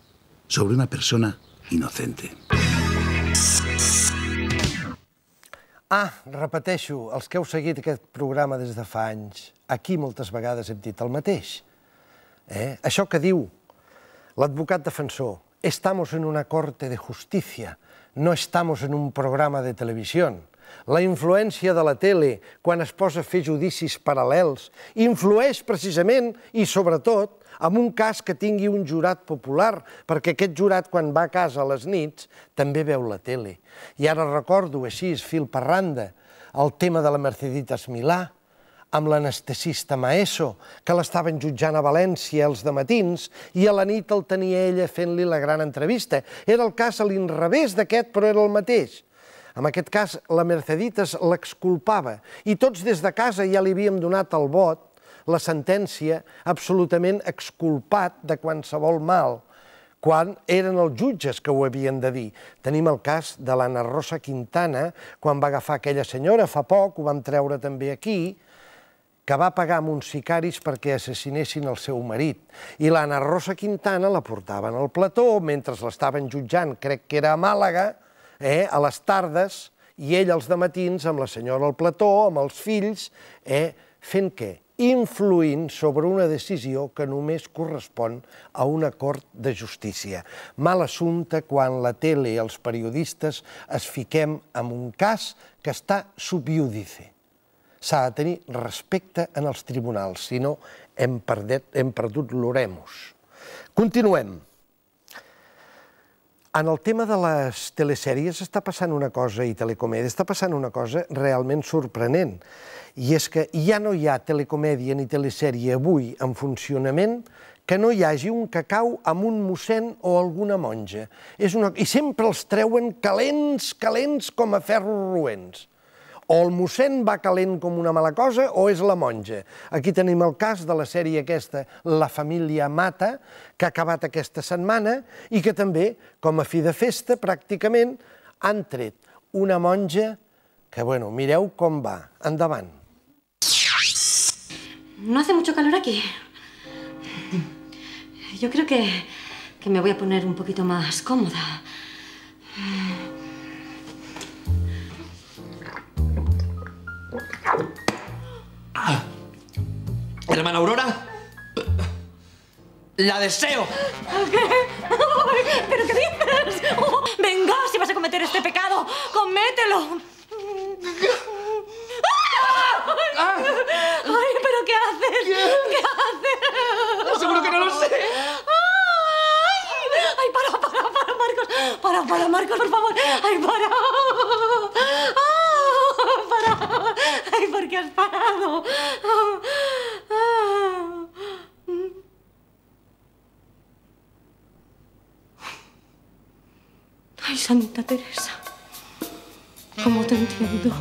sobre una persona inocente. Ah, repeteixo, els que heu seguit aquest programa des de fa anys, aquí moltes vegades hem dit el mateix. Eh? Això que diu l'advocat defensor, estamos en una corte de justícia, no estamos en un programa de televisión. La influència de la tele, quan es posa a fer judicis paral·lels, influeix precisament i, sobretot, amb un cas que tingui un jurat popular, perquè aquest jurat, quan va a casa a les nits, també veu la tele. I ara recordo, així, fil per randa, el tema de la Mercedita Milà, amb l'anestesista Maeso, que l'estaven jutjant a València els de matins i a la nit el tenia ella fent-li la gran entrevista. Era el cas a l'inrevés d'aquest, però era el mateix. En aquest cas, la Merceditas l'exculpava i tots des de casa ja li havíem donat el vot, la sentència, absolutament exculpat de qualsevol mal quan eren els jutges que ho havien de dir. Tenim el cas de l'Anna Rosa Quintana, quan va agafar aquella senyora fa poc, ho vam treure també aquí, que va pagar amb uns sicaris perquè assassinessin el seu marit. I l'Anna Rosa Quintana la portaven al plató mentre l'estaven jutjant, crec que era a Màlaga, eh, a les tardes, i ell als matins amb la senyora al plató, amb els fills, eh, fent què? influint sobre una decisió que només correspon a un acord de justícia. Mal assumpte quan la tele i els periodistes es fiquem en un cas que està subiudice s'ha de tenir respecte en els tribunals, si no hem, perdet, hem perdut l'oremus. Continuem. En el tema de les telesèries està passant una cosa, i telecomèdia, està passant una cosa realment sorprenent, i és que ja no hi ha telecomèdia ni telesèrie avui en funcionament que no hi hagi un cacau amb un mossèn o alguna monja. És una... I sempre els treuen calents, calents com a ferros roents o el mossèn va calent com una mala cosa o és la monja. Aquí tenim el cas de la sèrie aquesta, La família Mata, que ha acabat aquesta setmana i que també, com a fi de festa, pràcticament han tret una monja que, bueno, mireu com va. Endavant. No hace mucho calor aquí. Yo creo que, que me voy a poner un poquito más cómoda. La deseo. ¿Qué? ¿Pero qué dices? Oh, venga, si vas a cometer este pecado, comételo. Ah. Ay, pero ¿qué haces? ¿Qué, haces? No, seguro que no lo sé. Ay, para, para, para, Marcos. Para, para, Marcos, por favor. Ay, para. Ah, para. Ay, ¿por qué has parado? Santa Teresa, ¿cómo te entiendo?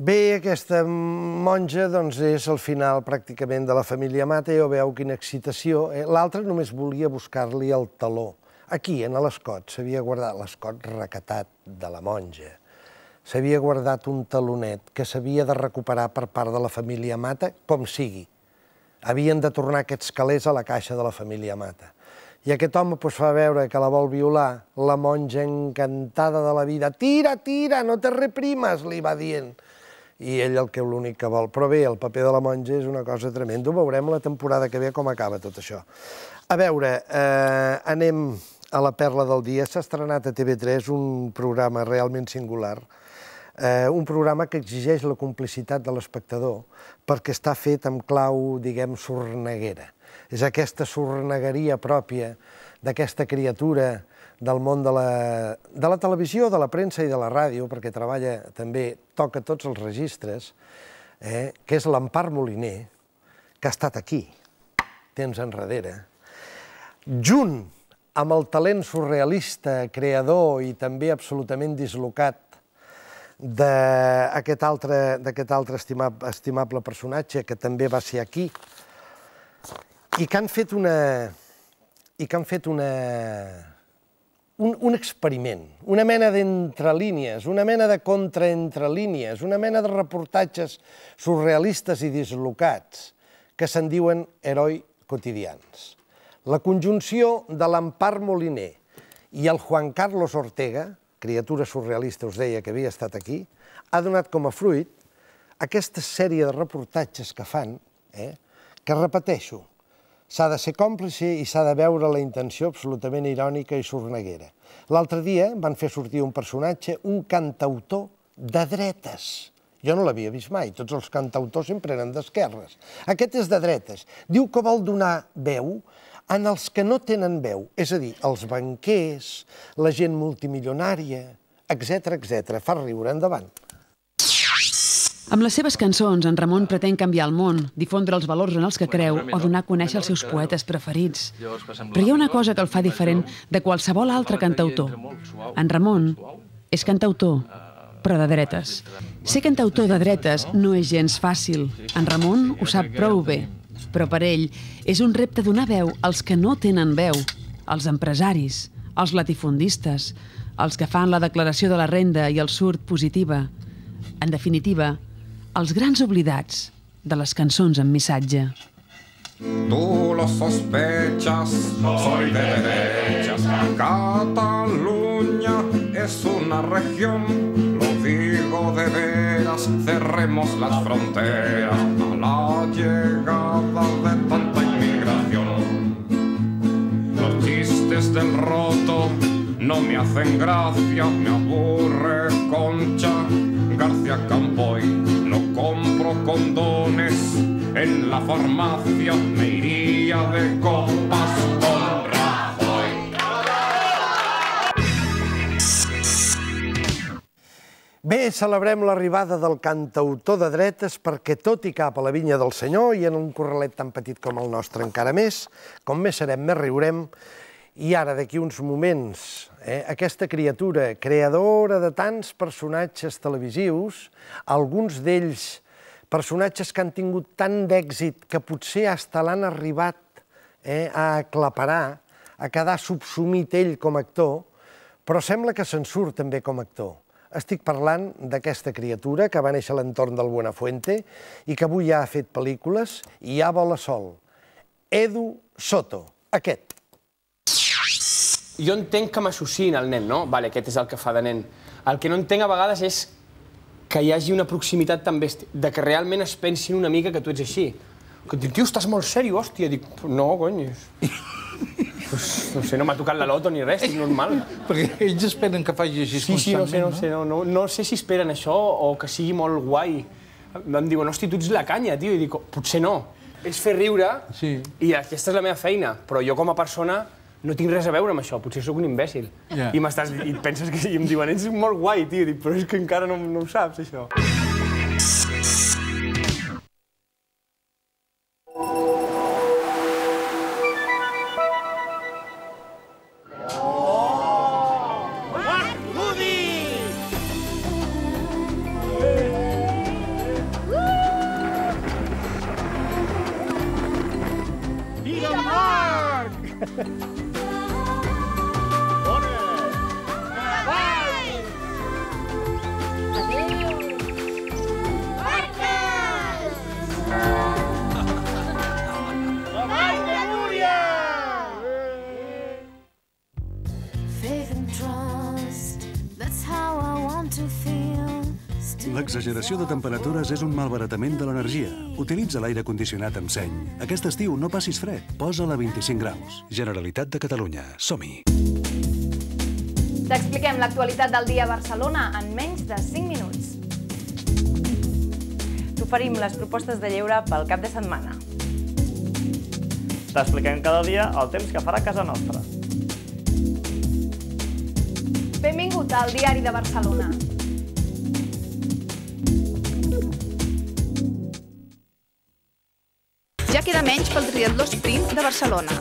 Bé, aquesta monja doncs, és el final pràcticament de la família Mateo, veu quina excitació. Eh? L'altre només volia buscar-li el taló. Aquí, en l'escot, s'havia guardat l'escot recatat de la monja. S'havia guardat un talonet que s'havia de recuperar per part de la família Mata, com sigui. Havien de tornar aquests calés a la caixa de la família Mata i aquest home pues, doncs, fa veure que la vol violar. La monja encantada de la vida, tira, tira, no te reprimes, li va dient. I ell el que l'únic que vol. Però bé, el paper de la monja és una cosa tremenda. Ho veurem la temporada que ve com acaba tot això. A veure, eh, anem a la perla del dia. S'ha estrenat a TV3 un programa realment singular, eh, un programa que exigeix la complicitat de l'espectador perquè està fet amb clau, diguem, sorneguera és aquesta sornegueria pròpia d'aquesta criatura del món de la, de la televisió, de la premsa i de la ràdio, perquè treballa també, toca tots els registres, eh, que és l'Empar Moliner, que ha estat aquí, temps enrere, junt amb el talent surrealista, creador i també absolutament dislocat d'aquest altre, altre estimable, estimable personatge que també va ser aquí, i que han fet una... i que han fet una... Un, un experiment, una mena d'entre línies, una mena de contraentrelínies, línies, una mena de reportatges surrealistes i dislocats que se'n diuen heroi quotidians. La conjunció de l'Empar Moliner i el Juan Carlos Ortega, criatura surrealista, us deia que havia estat aquí, ha donat com a fruit aquesta sèrie de reportatges que fan, eh, que repeteixo, S'ha de ser còmplice i s'ha de veure la intenció absolutament irònica i sorneguera. L'altre dia van fer sortir un personatge, un cantautor de dretes. Jo no l'havia vist mai, tots els cantautors sempre eren d'esquerres. Aquest és de dretes. Diu que vol donar veu en els que no tenen veu, és a dir, els banquers, la gent multimilionària, etc etc. Fa riure endavant. Amb les seves cançons, en Ramon pretén canviar el món, difondre els valors en els que creu o donar a conèixer els seus poetes preferits. Però hi ha una cosa que el fa diferent de qualsevol altre cantautor. En Ramon és cantautor, eh, però de dretes. Ser cantautor de dretes no és gens fàcil. En Ramon ho sap prou bé, però per ell és un repte donar veu als que no tenen veu, als empresaris, als latifundistes, els que fan la declaració de la renda i el surt positiva. En definitiva, els grans oblidats de les cançons amb missatge. Tu lo sospechas, soy de derechas. Cataluña es una región, lo digo de veras, cerremos las fronteras a la llegada de tanta inmigración. Los chistes del roto no me hacen gracia, me aburre Concha García Campoy compro condones en la farmacia, me iría de copas con Rajoy. Bé, celebrem l'arribada del cantautor de dretes perquè tot i cap a la vinya del senyor i en un correlet tan petit com el nostre encara més, com més serem, més riurem, i ara d'aquí uns moments Eh, aquesta criatura, creadora de tants personatges televisius, alguns d'ells personatges que han tingut tant d'èxit que potser hasta l'han arribat eh, a aclaparar, a quedar subsumit ell com a actor, però sembla que se'n surt també com a actor. Estic parlant d'aquesta criatura que va néixer a l'entorn del Buenafuente i que avui ja ha fet pel·lícules i ja vola sol. Edu Soto, aquest jo entenc que m'associïn al nen, no? Vale, aquest és el que fa de nen. El que no entenc a vegades és que hi hagi una proximitat tan bèstia, de que realment es pensin una mica que tu ets així. Que et dic, tio, estàs molt seriós, hòstia. Dic, no, cony, pues, no sé, no m'ha tocat la loto ni res, és normal. Perquè ells esperen que faci així sí, sí, no sé, no, no? Sé, no, no, no sé si esperen això o que sigui molt guai. Em diuen, hòstia, tu ets la canya, tio. I dic, potser no. És fer riure sí. i aquesta és la meva feina. Però jo com a persona no tinc res a veure amb això, potser sóc un imbècil. Yeah. I, i penses que... I em diuen, ets molt guai, tio. Dic, però és que encara no, no ho saps, això. Utilitza l'aire condicionat amb seny. Aquest estiu no passis fred. Posa-la a 25 graus. Generalitat de Catalunya. Som-hi! T'expliquem l'actualitat del dia a Barcelona en menys de 5 minuts. T'oferim les propostes de lleure pel cap de setmana. T'expliquem cada dia el temps que farà casa nostra. Benvingut al Diari de Barcelona. menys pel triatló sprint de Barcelona.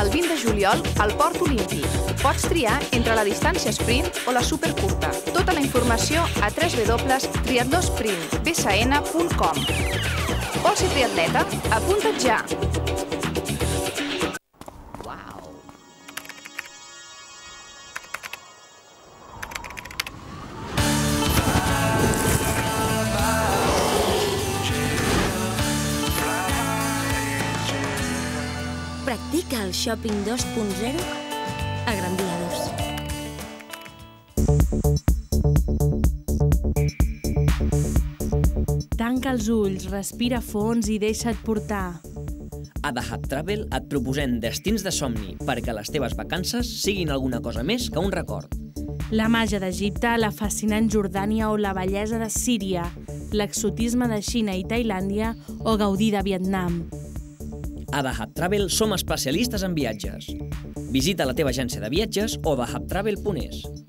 El 20 de juliol, al Port Olímpic. Pots triar entre la distància sprint o la supercurta. Tota la informació a www.triatlosprintbsn.com Vols ser triatleta? Apunta't ja! Shopping 2.0 a Gran Via 2. Tanca els ulls, respira fons i deixa't portar. A The Hub Travel et proposem destins de somni perquè les teves vacances siguin alguna cosa més que un record. La màgia d'Egipte, la fascinant Jordània o la bellesa de Síria, l'exotisme de Xina i Tailàndia o gaudir de Vietnam. A The Hub Travel som especialistes en viatges. Visita la teva agència de viatges o thehubtravel.es.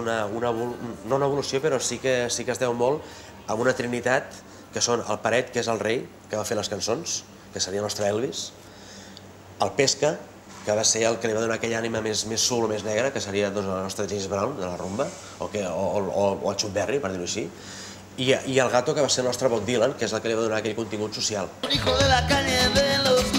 una, una, no una evolució, però sí que, sí que es deu molt a una trinitat que són el Paret, que és el rei, que va fer les cançons, que seria el nostre Elvis, el Pesca, que va ser el que li va donar aquella ànima més, més sul o més negra, que seria doncs, el nostre James Brown, de la rumba, o, que, o, o, o el Chuck Berry, per dir-ho així, i, i el Gato, que va ser el nostre Bob Dylan, que és el que li va donar aquell contingut social. Hijo de la calle de los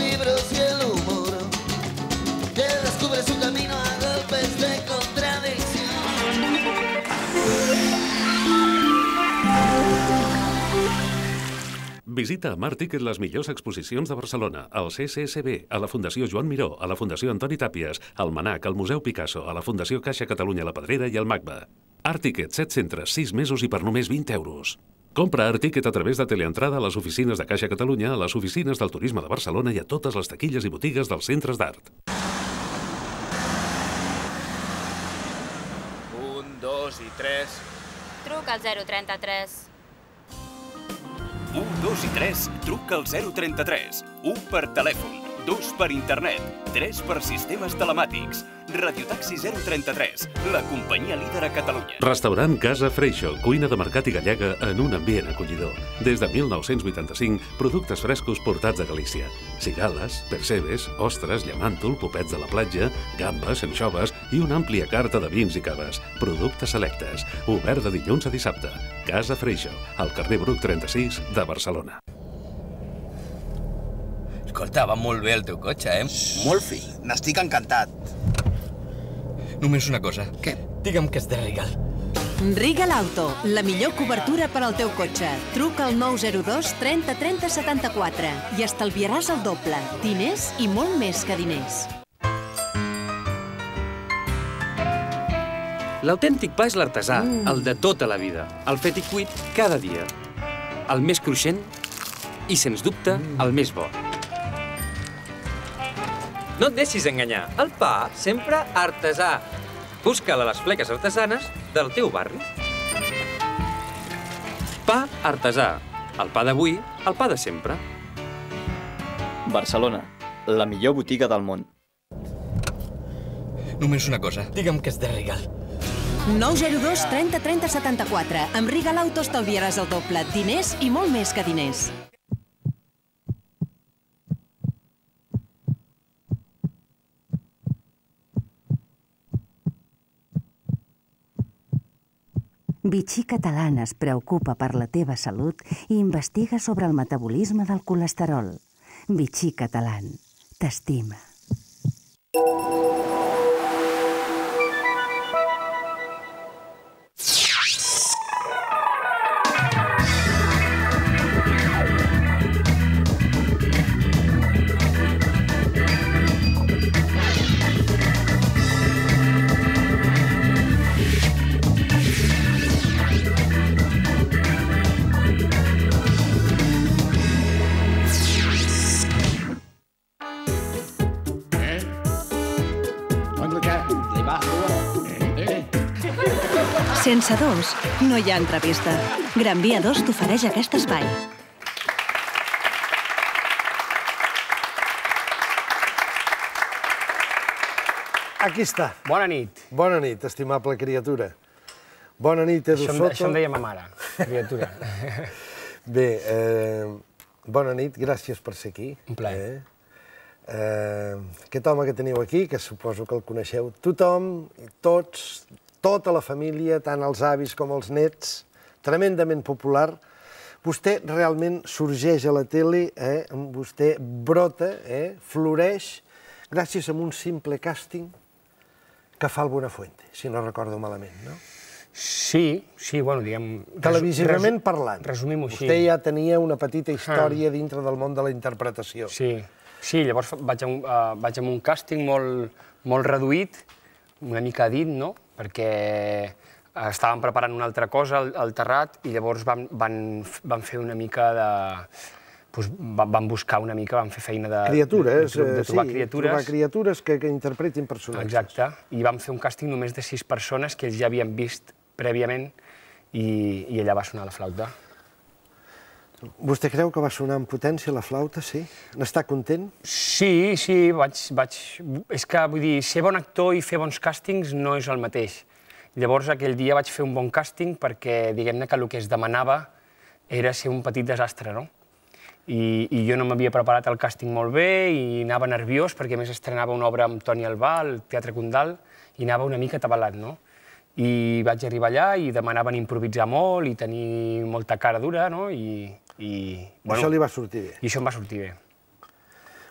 Visita a Martic les millors exposicions de Barcelona, al CCSB, a la Fundació Joan Miró, a la Fundació Antoni Tàpies, al Manac, al Museu Picasso, a la Fundació Caixa Catalunya La Pedrera i al MACBA. Articket, 7 centres, 6 mesos i per només 20 euros. Compra Articket a través de teleentrada a les oficines de Caixa Catalunya, a les oficines del Turisme de Barcelona i a totes les taquilles i botigues dels centres d'art. Un, dos i tres... Truca al 033. 1, 2 i 3, truca al 033. 1 per telèfon, dos per internet, 3 per sistemes telemàtics, Radiotaxi 033, la companyia líder a Catalunya. Restaurant Casa Freixo, cuina de mercat i gallega en un ambient acollidor. Des de 1985, productes frescos portats de Galícia. Cigales, percebes, ostres, llamàntol, popets de la platja, gambes, enxoves i una àmplia carta de vins i caves. Productes selectes, obert de dilluns a dissabte. Casa Freixo, al carrer Bruc 36 de Barcelona. Escolta, va molt bé el teu cotxe, eh? Molt fi. N'estic encantat. Només una cosa. Què? Digue'm que és de Regal. Regal Auto, la millor cobertura per al teu cotxe. Truca al 902 30 30 74 i estalviaràs el doble. Diners i molt més que diners. L'autèntic pa és l'artesà, mm. el de tota la vida. El fet i cuit cada dia. El més cruixent i, sens dubte, mm. el més bo. No et deixis enganyar. El pa sempre artesà. Busca-la les fleques artesanes del teu barri. Pa artesà. El pa d'avui, el pa de sempre. Barcelona, la millor botiga del món. Només una cosa. Digue'm que és de regal. 902 30 30 74. Amb Rigal Auto estalviaràs el doble. Diners i molt més que diners. Vichy Catalana es preocupa per la teva salut i investiga sobre el metabolisme del colesterol. Vichy Catalan t'estima. dos, no hi ha entrevista. Gran Via 2 t'ofereix aquest espai. Aquí està. Bona nit. Bona nit, estimable criatura. Bona nit, Edu Soto. Això em deia ma mare, criatura. Bé, eh, bona nit, gràcies per ser aquí. Un plaer. Eh? Eh, aquest home que teniu aquí, que suposo que el coneixeu tothom, tots, tota la família, tant els avis com els nets, tremendament popular. Vostè realment sorgeix a la tele, eh? vostè brota, eh? floreix, gràcies a un simple càsting que fa el Buenafuente, si no recordo malament, no? Sí, sí, bueno, diguem... Televisivament parlant. Resumim-ho així. Vostè ja tenia una petita ah. història ah. dintre del món de la interpretació. Sí, sí llavors vaig a uh, vaig a un càsting molt, molt reduït, una mica dit, no? perquè eh, estàvem preparant una altra cosa al, terrat i llavors van, van, van fer una mica de... Pues van, van buscar una mica, van fer feina de... Criatures, de, de, de eh, trobar sí, criatures. trobar criatures que, que interpretin personatges. Exacte, i vam fer un càsting només de sis persones que ells ja havien vist prèviament i, i allà va sonar la flauta. Vostè creu que va sonar amb potència la flauta, sí? N'està content? Sí, sí, vaig, vaig... És que, vull dir, ser bon actor i fer bons càstings no és el mateix. Llavors, aquell dia vaig fer un bon càsting perquè, diguem-ne, que el que es demanava era ser un petit desastre, no? I, i jo no m'havia preparat el càsting molt bé i anava nerviós perquè, més, estrenava una obra amb Toni Albà al Teatre Condal i anava una mica atabalat, no? I vaig arribar allà i demanaven improvisar molt i tenir molta cara dura, no? I, i, bueno, això li va sortir bé. I això em va sortir bé.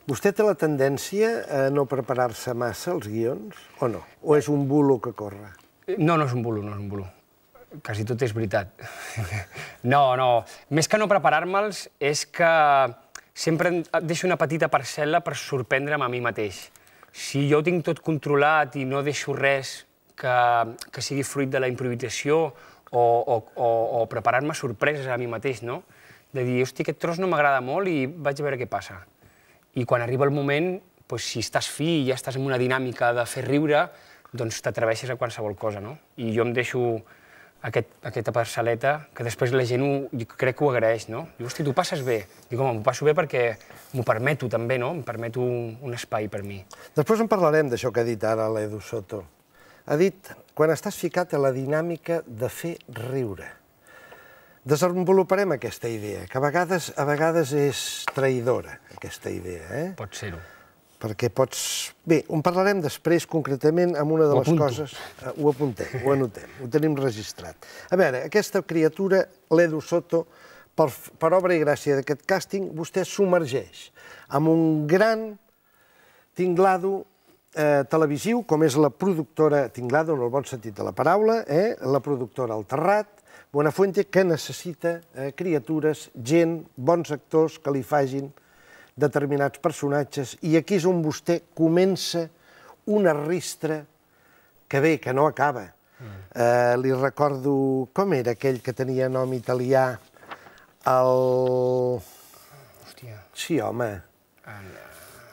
Vostè té la tendència a no preparar-se massa els guions, o no? O és un bulo que corre? Eh, no, no és un bulo, no és un bulo. Quasi tot és veritat. No, no. Més que no preparar-me'ls és que sempre deixo una petita parcel·la per sorprendre'm a mi mateix. Si jo ho tinc tot controlat i no deixo res que, que sigui fruit de la improvisació o, o, o, o preparar-me sorpreses a mi mateix, no? de dir, hosti, aquest tros no m'agrada molt i vaig a veure què passa. I quan arriba el moment, doncs, si estàs fi i ja estàs en una dinàmica de fer riure, doncs t'atreveixes a qualsevol cosa, no? I jo em deixo aquest, aquesta parcel·leta, que després la gent ho, crec que ho agraeix, no? Diu, hosti, tu passes bé. Dic, home, m'ho passo bé perquè m'ho permeto també, no? Em permeto un, un espai per mi. Després en parlarem d'això que ha dit ara l'Edu Soto. Ha dit, quan estàs ficat a la dinàmica de fer riure desenvoluparem aquesta idea, que a vegades, a vegades és traïdora, aquesta idea. Eh? Pot ser-ho. Perquè pots... Bé, en parlarem després, concretament, amb una de ho les apunto. coses... Eh, ho apuntem, ho anotem, ho tenim registrat. A veure, aquesta criatura, l'Edu Soto, per, per obra i gràcia d'aquest càsting, vostè submergeix amb un gran tinglado eh, televisiu, com és la productora Tinglado, en el bon sentit de la paraula, eh, la productora El Terrat, Buenafuente que necessita eh, criatures, gent, bons actors que li fagin determinats personatges i aquí és on vostè comença una ristra que bé, que no acaba. Mm. Eh, li recordo com era aquell que tenia nom italià, el... Hòstia. Sí, home. El...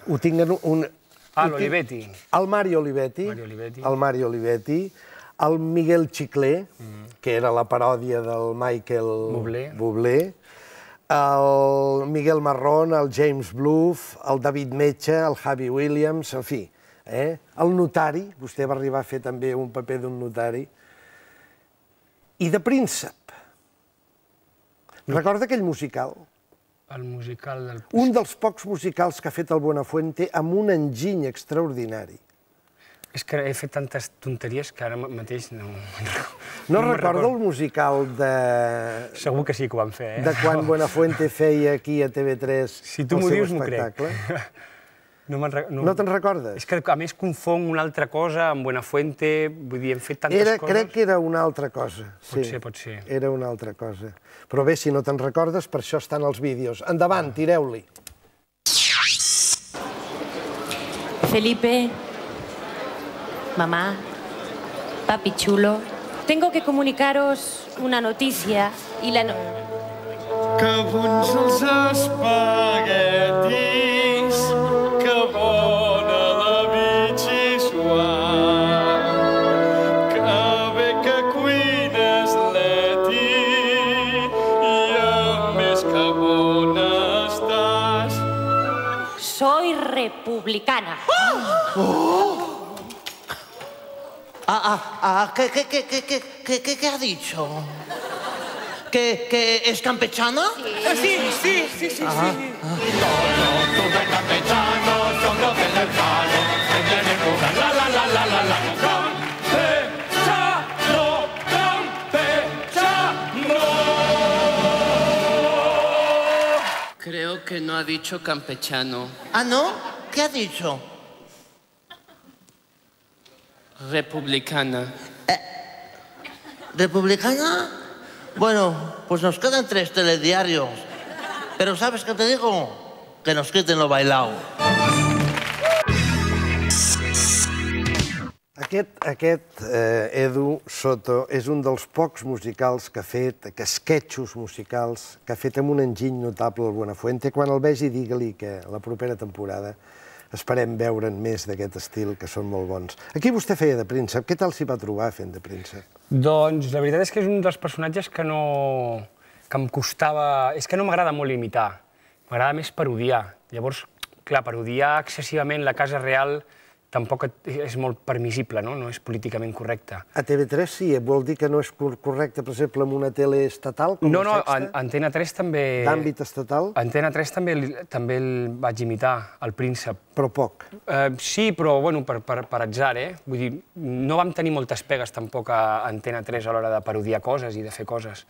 Ho tinc en un... Ah, l'Olivetti. El Mario Olivetti. Mario Olivetti. El Mario Olivetti el Miguel Chiclé, mm -hmm. que era la paròdia del Michael Bublé, Bublé el Miguel Marrón, el James Bluff, el David Metge, el Javi Williams, en fi. Eh? El notari, vostè va arribar a fer també un paper d'un notari. I de príncep. No. Recorda aquell musical? El musical del... Un dels pocs musicals que ha fet el Buenafuente amb un enginy extraordinari. És que he fet tantes tonteries que ara mateix no... No, no recordo el musical de... Segur que sí que ho van fer, eh? De quan Buenafuente feia aquí a TV3 si tu m'ho dius, dius, espectacle. No, rec... no... no te'n recordes? És que, a més, confong una altra cosa amb Buenafuente, vull dir, hem fet tantes era, coses... Crec que era una altra cosa. Sí, pot ser, pot ser. Era una altra cosa. Però bé, si no te'n recordes, per això estan els vídeos. Endavant, tireu-li. Felipe, mamá, papi chulo, tengo que comunicaros una noticia y la... No... ¿qué, qué, qué, qué, qué, qué, qué ha dicho? ¿Que, que es campechana? Ah, sí, sí, sí, sí, sí. Ah. Todos los campechano, son los del palo, que tienen lugar, la, la, la, la, la, la. ¡Campechano, campechano! Creo que no ha dicho campechano. ¿Ah, no? ¿Qué ha dicho? Republicana. republicana, bueno, pues nos quedan tres telediarios. Pero ¿sabes qué te digo? Que nos quiten lo bailado. Aquest, aquest eh, Edu Soto és un dels pocs musicals que ha fet, que esquetxos musicals, que ha fet amb un enginy notable al Buenafuente. Quan el vegi, digue-li que la propera temporada Esperem veure'n més d'aquest estil, que són molt bons. Aquí vostè feia de príncep. Què tal s'hi va trobar fent de príncep? Doncs la veritat és que és un dels personatges que no... que em costava... És que no m'agrada molt imitar. M'agrada més parodiar. Llavors, clar, parodiar excessivament la Casa Real tampoc és molt permissible, no? no és políticament correcte. A TV3 sí, eh? vol dir que no és correcte, per exemple, en una tele estatal? Com no, no, Antena 3 també... D'àmbit estatal? Antena 3 també, també el vaig imitar, el príncep. Però poc. Eh, sí, però bueno, per, per, per atzar, eh? Vull dir, no vam tenir moltes pegues tampoc a Antena 3 a l'hora de parodiar coses i de fer coses.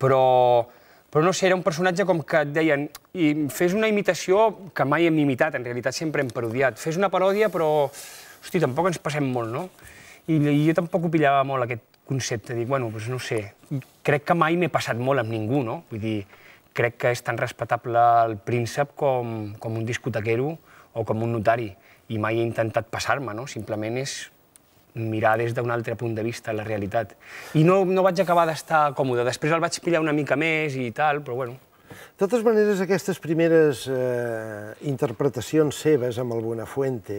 Però però no sé, era un personatge com que et deien i fes una imitació que mai hem imitat, en realitat sempre hem parodiat. Fes una paròdia, però, hosti, tampoc ens passem molt, no? I, i jo tampoc ho pillava molt, aquest concepte. Dic, bueno, doncs no sé, crec que mai m'he passat molt amb ningú, no? Vull dir, crec que és tan respectable el príncep com, com un discotequero o com un notari. I mai he intentat passar-me, no? Simplement és mirar des d'un altre punt de vista la realitat. I no, no vaig acabar d'estar còmode. Després el vaig pillar una mica més i tal, però bueno. De totes maneres, aquestes primeres eh, interpretacions seves amb el Buenafuente,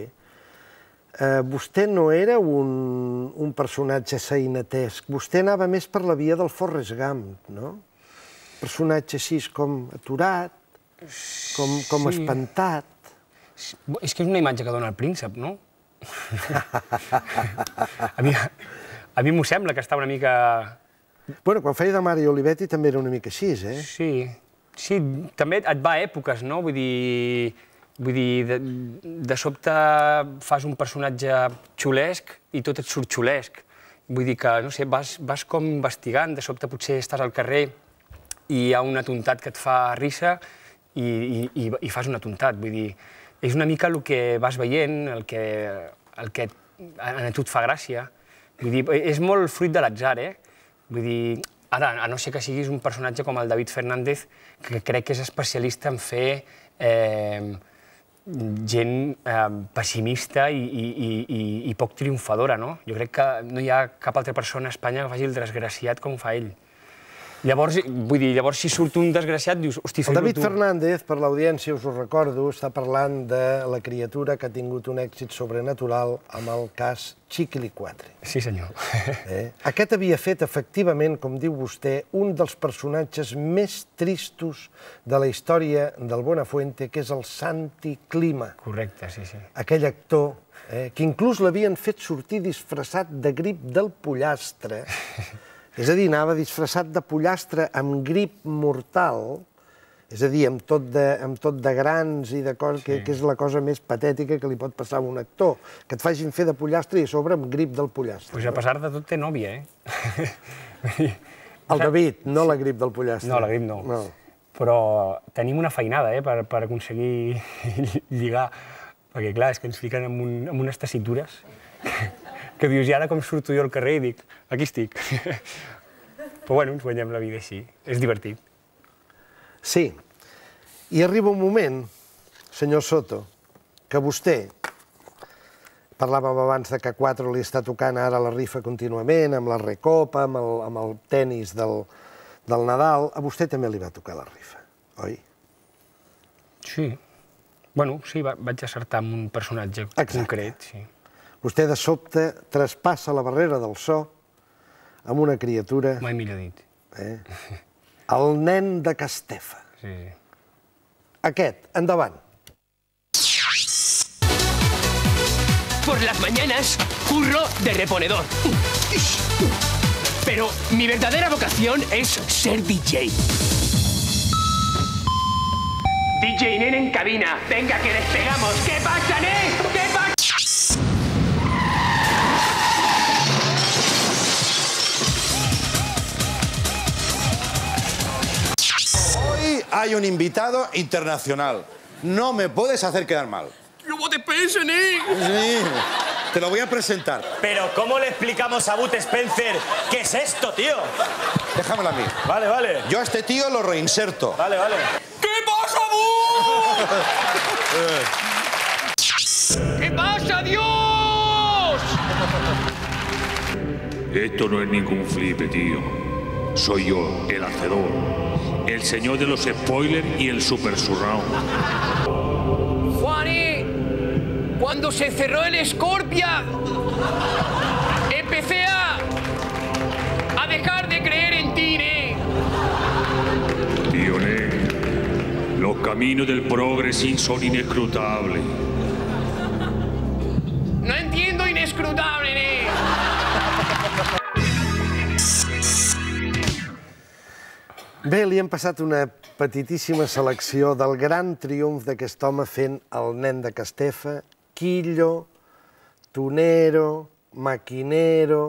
eh, vostè no era un, un personatge seinatesc, vostè anava més per la via del Forrest Gump, no? Personatge així com aturat, com, com sí. espantat. És que és una imatge que dona el príncep, no? a mi, a mi m'ho sembla que està una mica... Bueno, quan feia de Mario Olivetti també era una mica així, eh? Sí, sí, també et va a èpoques, no? Vull dir, vull dir de, de sobte fas un personatge xulesc i tot et surt xulesc. Vull dir que, no sé, vas, vas com investigant, de sobte potser estàs al carrer i hi ha una tontat que et fa risa i, i, i, i fas una tontat. Vull dir, és una mica el que vas veient, el que, el que a tu et fa gràcia. Vull dir, és molt fruit de l'atzar, eh? Vull dir, ara, a no ser que siguis un personatge com el David Fernández, que crec que és especialista en fer eh, gent eh, pessimista i, i, i, i poc triomfadora, no? Jo crec que no hi ha cap altra persona a Espanya que faci el desgraciat com fa ell. Llavors, vull dir, llavors si surt un desgraciat, dius, hosti, fes-ho tu. El David Fernández, per l'audiència, us ho recordo, està parlant de la criatura que ha tingut un èxit sobrenatural amb el cas 4. Sí, senyor. Eh? Aquest havia fet, efectivament, com diu vostè, un dels personatges més tristos de la història del Bonafuente, que és el Santi Clima. Correcte, sí, sí. Aquell actor eh, que inclús l'havien fet sortir disfressat de grip del pollastre És a dir, anava disfressat de pollastre amb grip mortal, és a dir, amb tot de, amb tot de grans i de coses, sí. que, que és la cosa més patètica que li pot passar a un actor, que et facin fer de pollastre i a sobre amb grip del pollastre. Pues a pesar de tot té nòvia, eh? El David, no la grip del pollastre. No, la grip no. no. Però tenim una feinada, eh?, per, per aconseguir lligar, perquè clar, és que ens fiquen en, un, en unes tessitures que dius, i ara com surto jo al carrer i dic, aquí estic. Però bueno, ens guanyem la vida així, és divertit. Sí, i arriba un moment, senyor Soto, que vostè, parlàvem abans de que 4 li està tocant ara la rifa contínuament, amb la recopa, amb el, amb el tennis del, del Nadal, a vostè també li va tocar la rifa, oi? Sí. Bueno, sí, va, vaig acertar amb un personatge Exacte. concret, sí. Vostè de sobte traspassa la barrera del so amb una criatura... Mai millor dit. Eh? El nen de Castefa. Sí, sí. Aquest, endavant. Por las mañanas, curro de reponedor. Pero mi verdadera vocación es ser DJ. DJ Nen en cabina. Venga, que despegamos. ¿Qué pasa, Nen? ¿Qué hay un invitado internacional. No me puedes hacer quedar mal. ¡No te Spencer, Sí. Te lo voy a presentar. Pero, ¿cómo le explicamos a Boot Spencer qué es esto, tío? Déjamelo a mí. Vale, vale. Yo a este tío lo reinserto. Vale, vale. ¿Qué pasa, ¿Qué pasa, Dios? Esto no es ningún flipe, tío soy yo, el hacedor, el señor de los spoilers y el super surround. Juané, cuando se cerró el Scorpia, empecé a, dejar de creer en ti, ¿eh? Dioné, los caminos del progresín son inescrutables. No entiendo inescrutable, ¿eh? Bé, li hem passat una petitíssima selecció del gran triomf d'aquest home fent el nen de Castefa, Quillo, Tunero, Maquinero...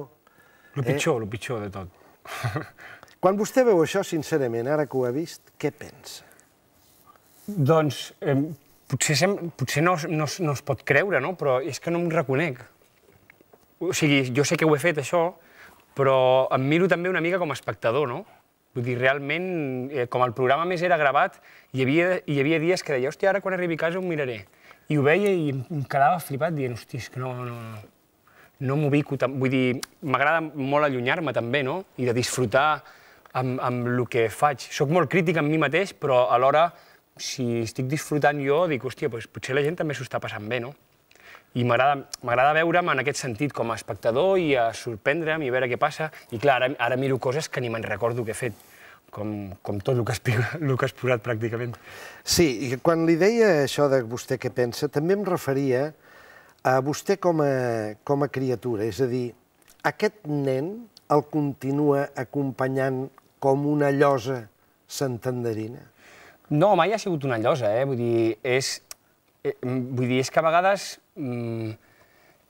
El pitjor, el pitjor de tot. Quan vostè veu això, sincerament, ara que ho ha vist, què pensa? Doncs, eh, potser, sem... potser no, no, no es pot creure, no? però és que no em reconec. O sigui, jo sé que ho he fet, això, però em miro també una mica com a espectador, no? Vull dir, realment, eh, com el programa més era gravat, hi havia, hi havia dies que deia, hòstia, ara quan arribi a casa ho miraré. I ho veia i em quedava flipat dient, hòstia, és que no, no, no, no m'ubico tant. Vull dir, m'agrada molt allunyar-me també, no? I de disfrutar amb, amb el que faig. Soc molt crític amb mi mateix, però alhora, si estic disfrutant jo, dic, hòstia, doncs potser la gent també s'ho està passant bé, no? i m'agrada veure'm en aquest sentit com a espectador i a sorprendre'm i a veure què passa. I clar, ara, ara miro coses que ni me'n recordo que he fet, com, com tot el que, has, el que has posat pràcticament. Sí, i quan li deia això de vostè què pensa, també em referia a vostè com a, com a criatura, és a dir, aquest nen el continua acompanyant com una llosa santanderina? No, mai ha sigut una llosa, eh? Vull dir, és, eh, vull dir, és que a vegades Mm,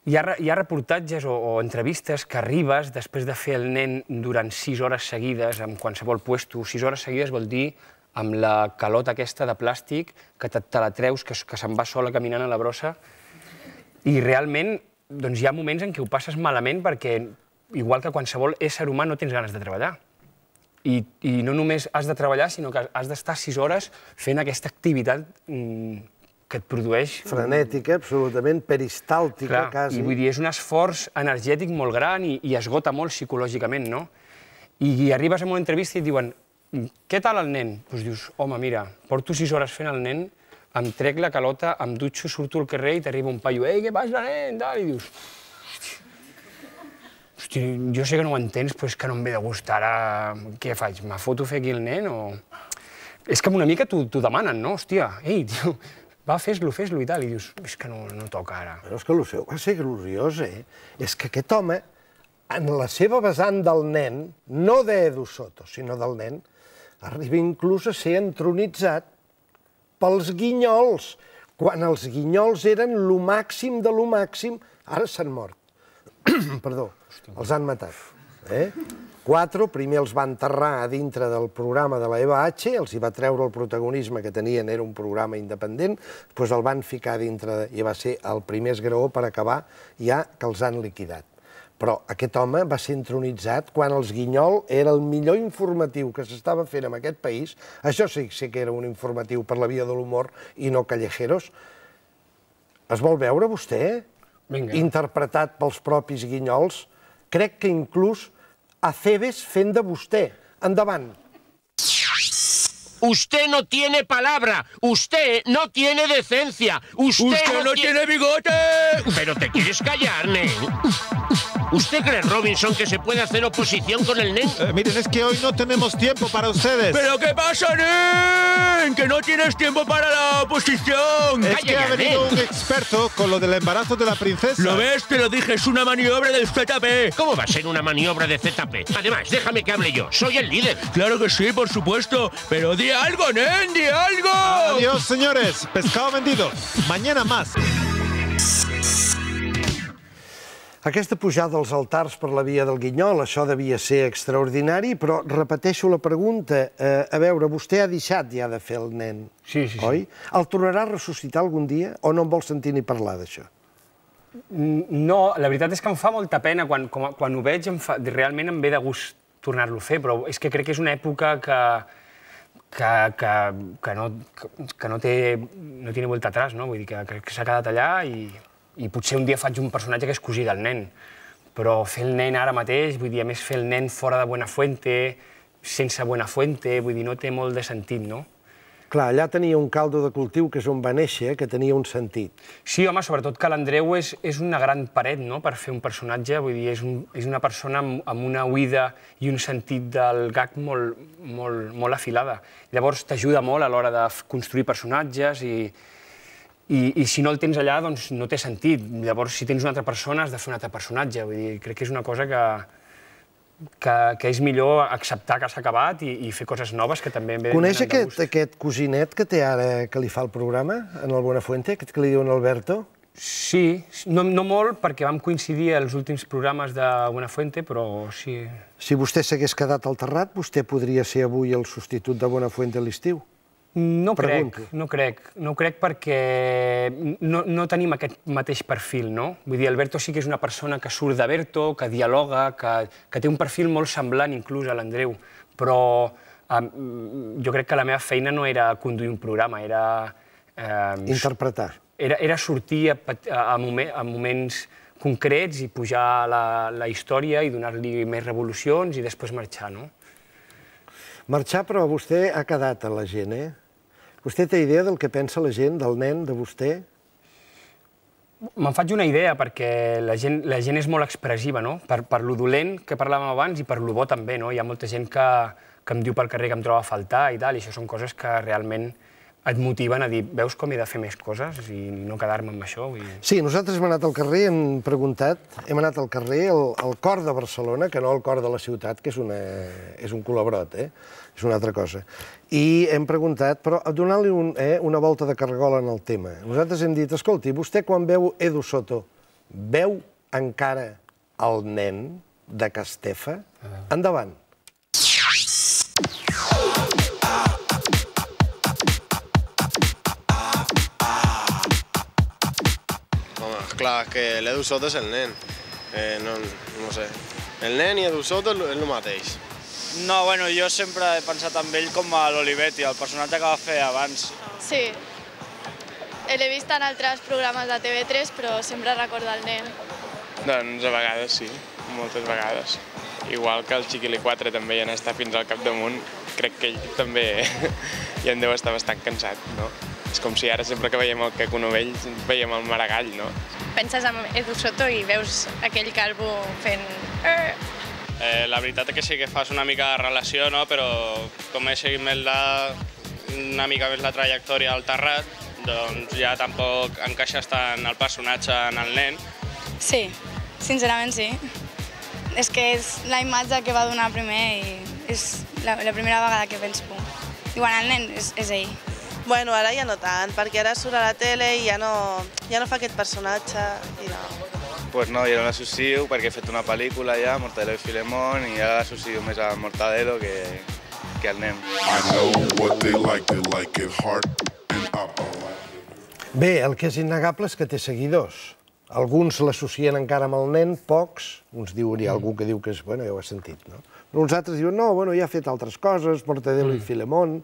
hi ha, hi ha reportatges o, o entrevistes que arribes després de fer el nen durant sis hores seguides en qualsevol puesto. Sis hores seguides vol dir amb la calota aquesta de plàstic que te, te la treus, que, que se'n va sola caminant a la brossa. I realment doncs hi ha moments en què ho passes malament perquè, igual que qualsevol ésser humà, no tens ganes de treballar. I, i no només has de treballar, sinó que has d'estar sis hores fent aquesta activitat mm, que et produeix... Frenètica, absolutament, peristàltica, Clar, quasi. I vull dir, és un esforç energètic molt gran i, i esgota molt psicològicament, no? I, I arribes a una entrevista i et diuen mm, què tal el nen? Doncs dius, home, mira, porto sis hores fent el nen, em trec la calota, em dutxo, surto al carrer i t'arriba un paio, ei, què passa, nen? Tal, I dius... Hosti, jo sé que no ho entens, però és que no em ve de gust. Ara, què faig? Me foto fer aquí el nen o...? És que una mica t'ho demanen, no? Hòstia, ei, tio, va, fes-lo, fes-lo i tal. I dius, és que no, no toca ara. Però és que el seu va ser gloriós, eh? És que aquest home, en la seva vessant del nen, no d'Edu Soto, sinó del nen, arriba inclús a ser entronitzat pels guinyols, quan els guinyols eren lo màxim de lo màxim, ara s'han mort. Perdó, Hosti. els han matat. Eh? Quatre, primer els va enterrar a dintre del programa de la Eva H, els hi va treure el protagonisme que tenien, era un programa independent, després el van ficar dintre i va ser el primer esgraó per acabar ja que els han liquidat. Però aquest home va ser entronitzat quan els Guinyol era el millor informatiu que s'estava fent en aquest país. Això sí, sí que era un informatiu per la via de l'humor i no callejeros. Es vol veure vostè? Vinga. Interpretat pels propis Guinyols? Crec que inclús Acebes fenda usted, andaban. Usted no tiene palabra, usted no tiene decencia, usted, no, tiene... bigote. Pero te quieres callar, ¿Usted cree, Robinson, que se puede hacer oposición con el NEN? Eh, miren, es que hoy no tenemos tiempo para ustedes. ¿Pero qué pasa, NEN? Que no tienes tiempo para la oposición. Es que ha venido un experto con lo del embarazo de la princesa. ¿Lo ves? Te lo dije, es una maniobra del ZP. ¿Cómo va a ser una maniobra de ZP? Además, déjame que hable yo. Soy el líder. Claro que sí, por supuesto. Pero di algo, NEN, di algo. Adiós, señores. Pescado vendido. Mañana más. Aquesta pujada als altars per la via del Guinyol, això devia ser extraordinari, però repeteixo la pregunta. Eh, a veure, vostè ha deixat ja de fer el nen, sí, sí, oi? Sí. El tornarà a ressuscitar algun dia o no en vol sentir ni parlar d'això? No, la veritat és que em fa molta pena. Quan, quan, quan ho veig, em fa, realment em ve de gust tornar-lo a fer, però és que crec que és una època que, que, que, que, no, que, que no, té, no tiene vuelta atrás, no? Vull dir que, que s'ha quedat allà i i potser un dia faig un personatge que és cosí del nen, però fer el nen ara mateix, vull dir, a més fer el nen fora de Buenafuente, sense Buenafuente, vull dir, no té molt de sentit, no? Clar, allà tenia un caldo de cultiu que és on va néixer, eh, que tenia un sentit. Sí, home, sobretot que l'Andreu és, és una gran paret no?, per fer un personatge, vull dir, és, un, és una persona amb, amb una oïda i un sentit del gag molt, molt, molt afilada. Llavors t'ajuda molt a l'hora de construir personatges i, i, I si no el tens allà, doncs no té sentit. Llavors, si tens una altra persona, has de fer un altre personatge. Vull dir, crec que és una cosa que, que, que és millor acceptar que s'ha acabat i, i fer coses noves que també Coneix aquest, aquest cosinet que té ara, que li fa el programa, en el Buenafuente, aquest que li diuen Alberto? Sí, no, no molt, perquè vam coincidir els últims programes de Buenafuente, però sí... Si vostè s'hagués quedat al terrat, vostè podria ser avui el substitut de Buenafuente a l'estiu. No crec, no crec. No crec perquè no, no tenim aquest mateix perfil, no? Vull dir, Alberto sí que és una persona que surt d'Aberto, que dialoga, que, que té un perfil molt semblant inclús a l'Andreu, però eh, jo crec que la meva feina no era conduir un programa, era... Eh, Interpretar. Era, era sortir a, a, momen, a moments concrets i pujar la, la història i donar-li més revolucions i després marxar, no? Marxar, però vostè ha quedat a la gent, eh? Vostè té idea del que pensa la gent, del nen, de vostè? Me'n faig una idea, perquè la gent, la gent és molt expressiva, no? Per, per lo dolent que parlàvem abans i per lo bo també, no? Hi ha molta gent que, que em diu pel carrer que em troba a faltar i tal, i això són coses que realment et motiven a dir, veus com he de fer més coses i no quedar-me amb això? Sí, nosaltres hem anat al carrer, hem preguntat, hem anat al carrer, al, al cor de Barcelona, que no al cor de la ciutat, que és, una, és un colabrot, eh? és una altra cosa. I hem preguntat, però donant-li un, eh, una volta de cargola en el tema. Nosaltres hem dit, escolti, vostè quan veu Edu Soto, veu encara el nen de Castefa? Ah. Endavant. Home, clar, que l'Edu Soto és el nen. Eh, no, no sé. El nen i Edu Soto és el mateix. No, bueno, jo sempre he pensat en ell com a l'Olivetti, el personatge que va fer abans. Sí, l'he vist en altres programes de TV3, però sempre recorda el nen. Doncs a vegades sí, moltes vegades. Igual que el Xiquili 4 també ja n'està fins al capdamunt, crec que ell també ja en deu estar bastant cansat, no? És com si ara sempre que veiem el Caco Novell veiem el Maragall, no? Penses en Edu Soto i veus aquell calvo fent... Eh", Eh, la veritat és que sí que fas una mica de relació, no? però com he seguit més la, una mica més la trajectòria del Terrat, doncs ja tampoc encaixes tant el personatge en el nen. Sí, sincerament sí. És que és la imatge que va donar primer i és la, la primera vegada que penso. Diuen, el nen és, és ell. Bueno, ara ja no tant, perquè ara surt a la tele i ja no, ja no fa aquest personatge i no pues no, jo l'associo perquè he fet una pel·lícula ja, Mortadelo i Filemón, i ara l'associo més a Mortadelo que, que al nen. Bé, el que és innegable és que té seguidors. Alguns l'associen encara amb el nen, pocs. Uns diuen, hi ha algú que diu que és... Bueno, ja ho has sentit, no? Però uns altres diuen, no, bueno, ja ha fet altres coses, Mortadelo mm. i Filemón.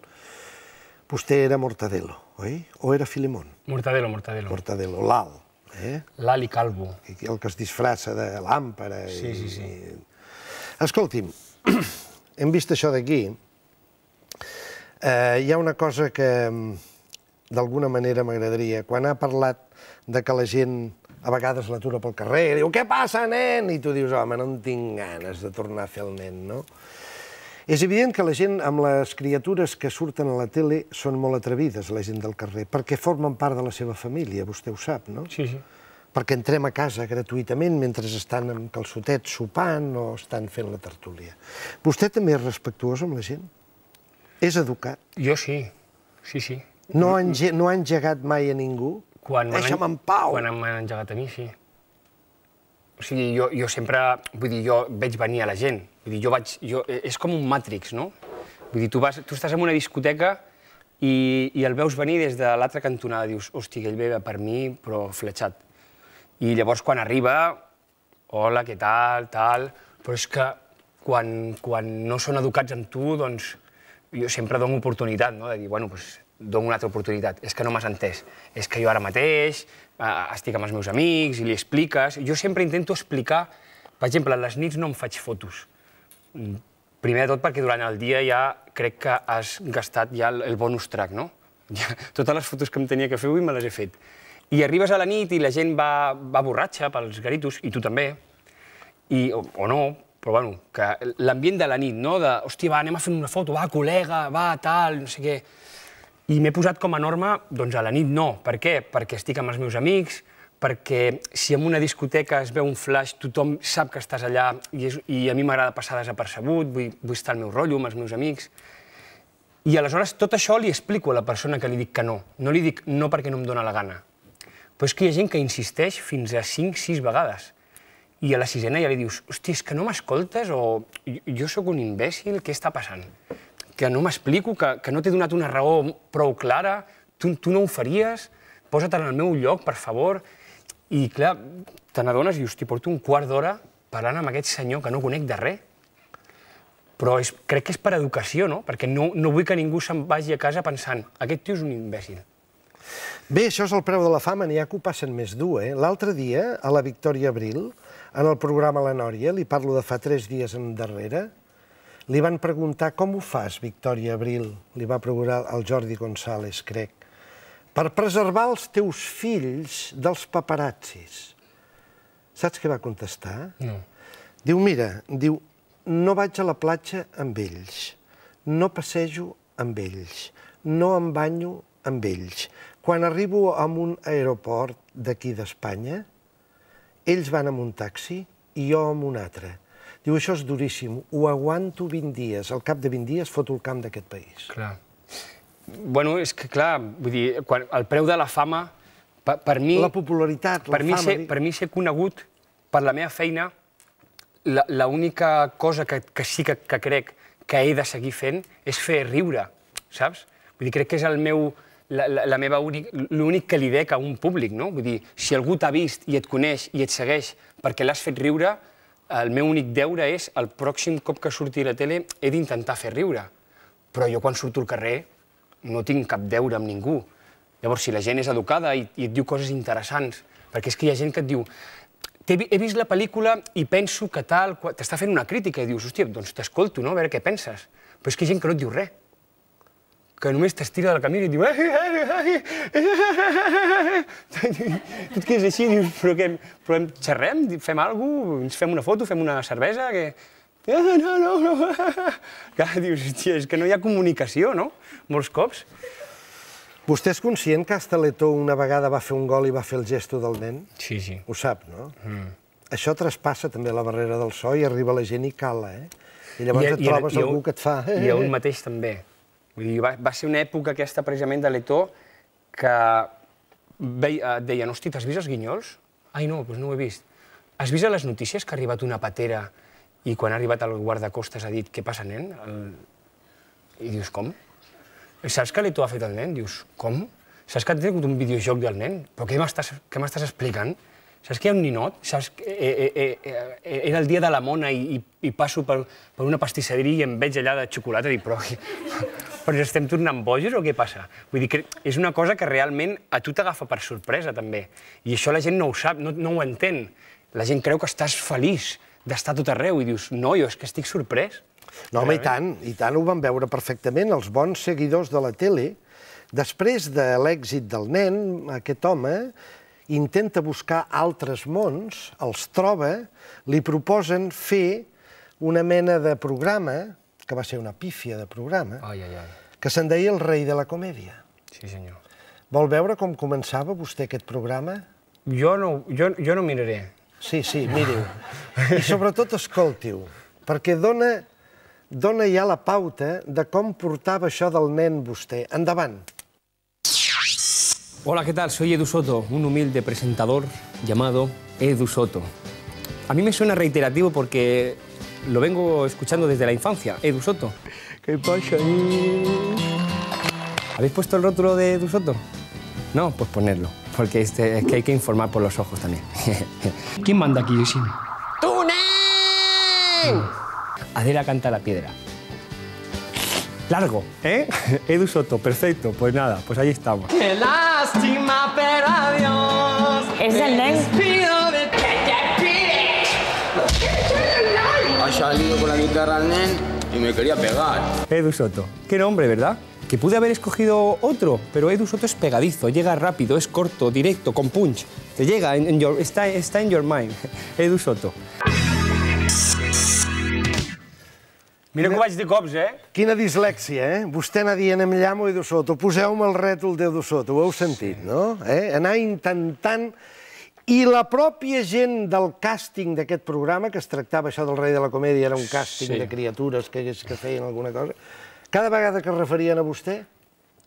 Vostè era Mortadelo, oi? O era Filemón? Mortadelo, Mortadelo. Mortadelo, l'alt. Eh? L'Ali Calvo. El que es disfraça de làmpara. Sí, i... sí, sí. Escolti'm, hem vist això d'aquí. Eh, hi ha una cosa que mm, d'alguna manera m'agradaria. Quan ha parlat de que la gent a vegades l'atura pel carrer, diu, què passa, nen? I tu dius, home, no en tinc ganes de tornar a fer el nen, no? És evident que la gent amb les criatures que surten a la tele són molt atrevides, la gent del carrer, perquè formen part de la seva família, vostè ho sap, no? Sí, sí. Perquè entrem a casa gratuïtament mentre estan amb calçotet sopant o estan fent la tertúlia. Vostè també és respectuós amb la gent? És educat? Jo sí, sí, sí. No enge no ha engegat mai a ningú? Quan Deixa'm en pau! Quan m'han engegat a mi, sí. O sigui, jo, jo sempre, vull dir, jo veig venir a la gent, Vull dir, jo vaig... Jo, eh, és com un Matrix, no? Vull dir, tu, vas, tu estàs en una discoteca i, i el veus venir des de l'altra cantonada, dius, hosti, ell ve per mi, però fletxat. I llavors quan arriba, hola, què tal, tal... Però és que quan, quan no són educats amb tu, doncs jo sempre dono oportunitat, no? De dir, bueno, doncs dono una altra oportunitat. És que no m'has entès. És que jo ara mateix eh, estic amb els meus amics i li expliques... Jo sempre intento explicar... Per exemple, a les nits no em faig fotos Primer de tot perquè durant el dia ja crec que has gastat ja el, el bonus track, no? Ja, totes les fotos que em tenia que fer avui me les he fet. I arribes a la nit i la gent va, va borratxa pels garitos, i tu també, i, o, o no, però bueno, que l'ambient de la nit, no? De, hòstia, va, anem a fer una foto, va, col·lega, va, tal, no sé què. I m'he posat com a norma, doncs a la nit no. Per què? Perquè estic amb els meus amics, perquè si en una discoteca es veu un flash, tothom sap que estàs allà i, és, i a mi m'agrada passar desapercebut, vull, vull estar al meu rotllo, amb els meus amics... I aleshores tot això li explico a la persona que li dic que no. No li dic no perquè no em dóna la gana. Però és que hi ha gent que insisteix fins a 5-6 vegades. I a la sisena ja li dius, hosti, és que no m'escoltes o jo sóc un imbècil, què està passant? Que no m'explico, que, que no t'he donat una raó prou clara, tu, tu no ho faries, posa't en el meu lloc, per favor. I clar, te n'adones i dius, porto un quart d'hora parlant amb aquest senyor que no conec de res. Però és, crec que és per educació, no? Perquè no, no vull que ningú se'n vagi a casa pensant aquest tio és un imbècil. Bé, això és el preu de la fama, n'hi ha que ho passen més dur, eh? L'altre dia, a la Victòria Abril, en el programa La Nòria, li parlo de fa tres dies darrere, li van preguntar com ho fas, Victòria Abril? Li va preguntar al Jordi González, crec per preservar els teus fills dels paparazzis. Saps què va contestar? No. Diu, mira, diu, no vaig a la platja amb ells, no passejo amb ells, no em banyo amb ells. Quan arribo a un aeroport d'aquí d'Espanya, ells van amb un taxi i jo amb un altre. Diu, això és duríssim, ho aguanto 20 dies, al cap de 20 dies foto el camp d'aquest país. Clar. Bueno, és que clar, vull dir, quan, el preu de la fama, per, per mi... La popularitat, la per mi fama... Ser, per mi ser conegut per la meva feina, l'única cosa que, que sí que, que crec que he de seguir fent és fer riure, saps? Vull dir, crec que és el meu la, la, la l'únic que li dec a un públic, no? Vull dir, si algú t'ha vist i et coneix i et segueix perquè l'has fet riure, el meu únic deure és, el pròxim cop que surti a la tele, he d'intentar fer riure. Però jo quan surto al carrer no tinc cap deure amb ningú. Llavors, si la gent és educada i, i et diu coses interessants, perquè és que hi ha gent que et diu he vist la pel·lícula i penso que tal... T'està fent una crítica i dius, hòstia, doncs t'escolto, no?, a veure què penses. Però és que hi ha gent que no et diu res, que només t'estira del camí i et diu... Tu et quedes així i dius, però què, però xerrem, fem alguna cosa, ens fem una foto, fem una cervesa... Que eh, no, no, no... Ja, dius, hòstia, és que no hi ha comunicació, no? Molts cops. Vostè és conscient que Estaletó una vegada va fer un gol i va fer el gesto del nen? Sí, sí. Ho sap, no? Mm. Això traspassa també la barrera del so i arriba la gent i cala, eh? I llavors I, et trobes i, i, que et fa... I a un eh, eh, eh". mateix també. Vull dir, va, va ser una època aquesta precisament de Letó que veia, deien, hosti, t'has vist els guinyols? Ai, no, doncs no ho he vist. Has vist a les notícies que ha arribat una patera i quan ha arribat el guardacostes ha dit, què passa, nen? El... I dius, com? Saps que l'Eto ha fet el nen? Dius, com? Saps que ha tingut un videojoc del nen? Però què m'estàs explicant? Saps que hi ha un ninot? Saps eh, eh, eh, eh, era el dia de la mona i, i, passo per, per una pastisseria i em veig allà de xocolata i dic, però, però estem tornant bojos o què passa? Vull dir que és una cosa que realment a tu t'agafa per sorpresa, també. I això la gent no ho sap, no, no ho entén. La gent creu que estàs feliç, d'estar tot arreu, i dius, no, jo és que estic sorprès. No, home, i tant, i tant ho van veure perfectament els bons seguidors de la tele. Després de l'èxit del nen, aquest home intenta buscar altres mons, els troba, li proposen fer una mena de programa, que va ser una pífia de programa, ai, ai, ai. que se'n deia El rei de la comèdia. Sí, senyor. Vol veure com començava vostè aquest programa? Jo no, jo, jo no miraré. Sí, sí, miri-ho. I sobretot escolti-ho, perquè dona, dona ja la pauta de com portava això del nen vostè. Endavant. Hola, què tal? Soy Edu Soto, un humilde presentador llamado Edu Soto. A mí me suena reiterativo porque lo vengo escuchando desde la infancia, Edu Soto. ¿Qué pasa? ¿Habéis puesto el rótulo de Edu Soto? No, pues ponedlo. porque este, es que hay que informar por los ojos también. ¿Quién manda aquí, ¡Tú, ¡Tune! Mm. Adela canta la piedra. Largo, ¿eh? Edu Soto, perfecto. Pues nada, pues ahí estamos. ¡Qué lástima, pero adiós! Es el despido de Ha salido con la guitarra el nen y me quería pegar. Edu Soto, qué nombre, ¿verdad? que pude haber escogido otro, pero Edu Soto es pegadizo, llega rápido, es corto, directo, con punch. Te llega, en, en your, está, está en your mind, Edu Soto. Mira que ho vaig dir cops, eh? Quina dislèxia, eh? Vostè anar dient em llamo Edu Soto, poseu-me el rètol d'Edu Soto, ho heu sentit, no? Eh? Anar intentant... I la pròpia gent del càsting d'aquest programa, que es tractava això del rei de la comèdia, era un càsting sí. de criatures que, que feien alguna cosa, cada vegada que es referien a vostè,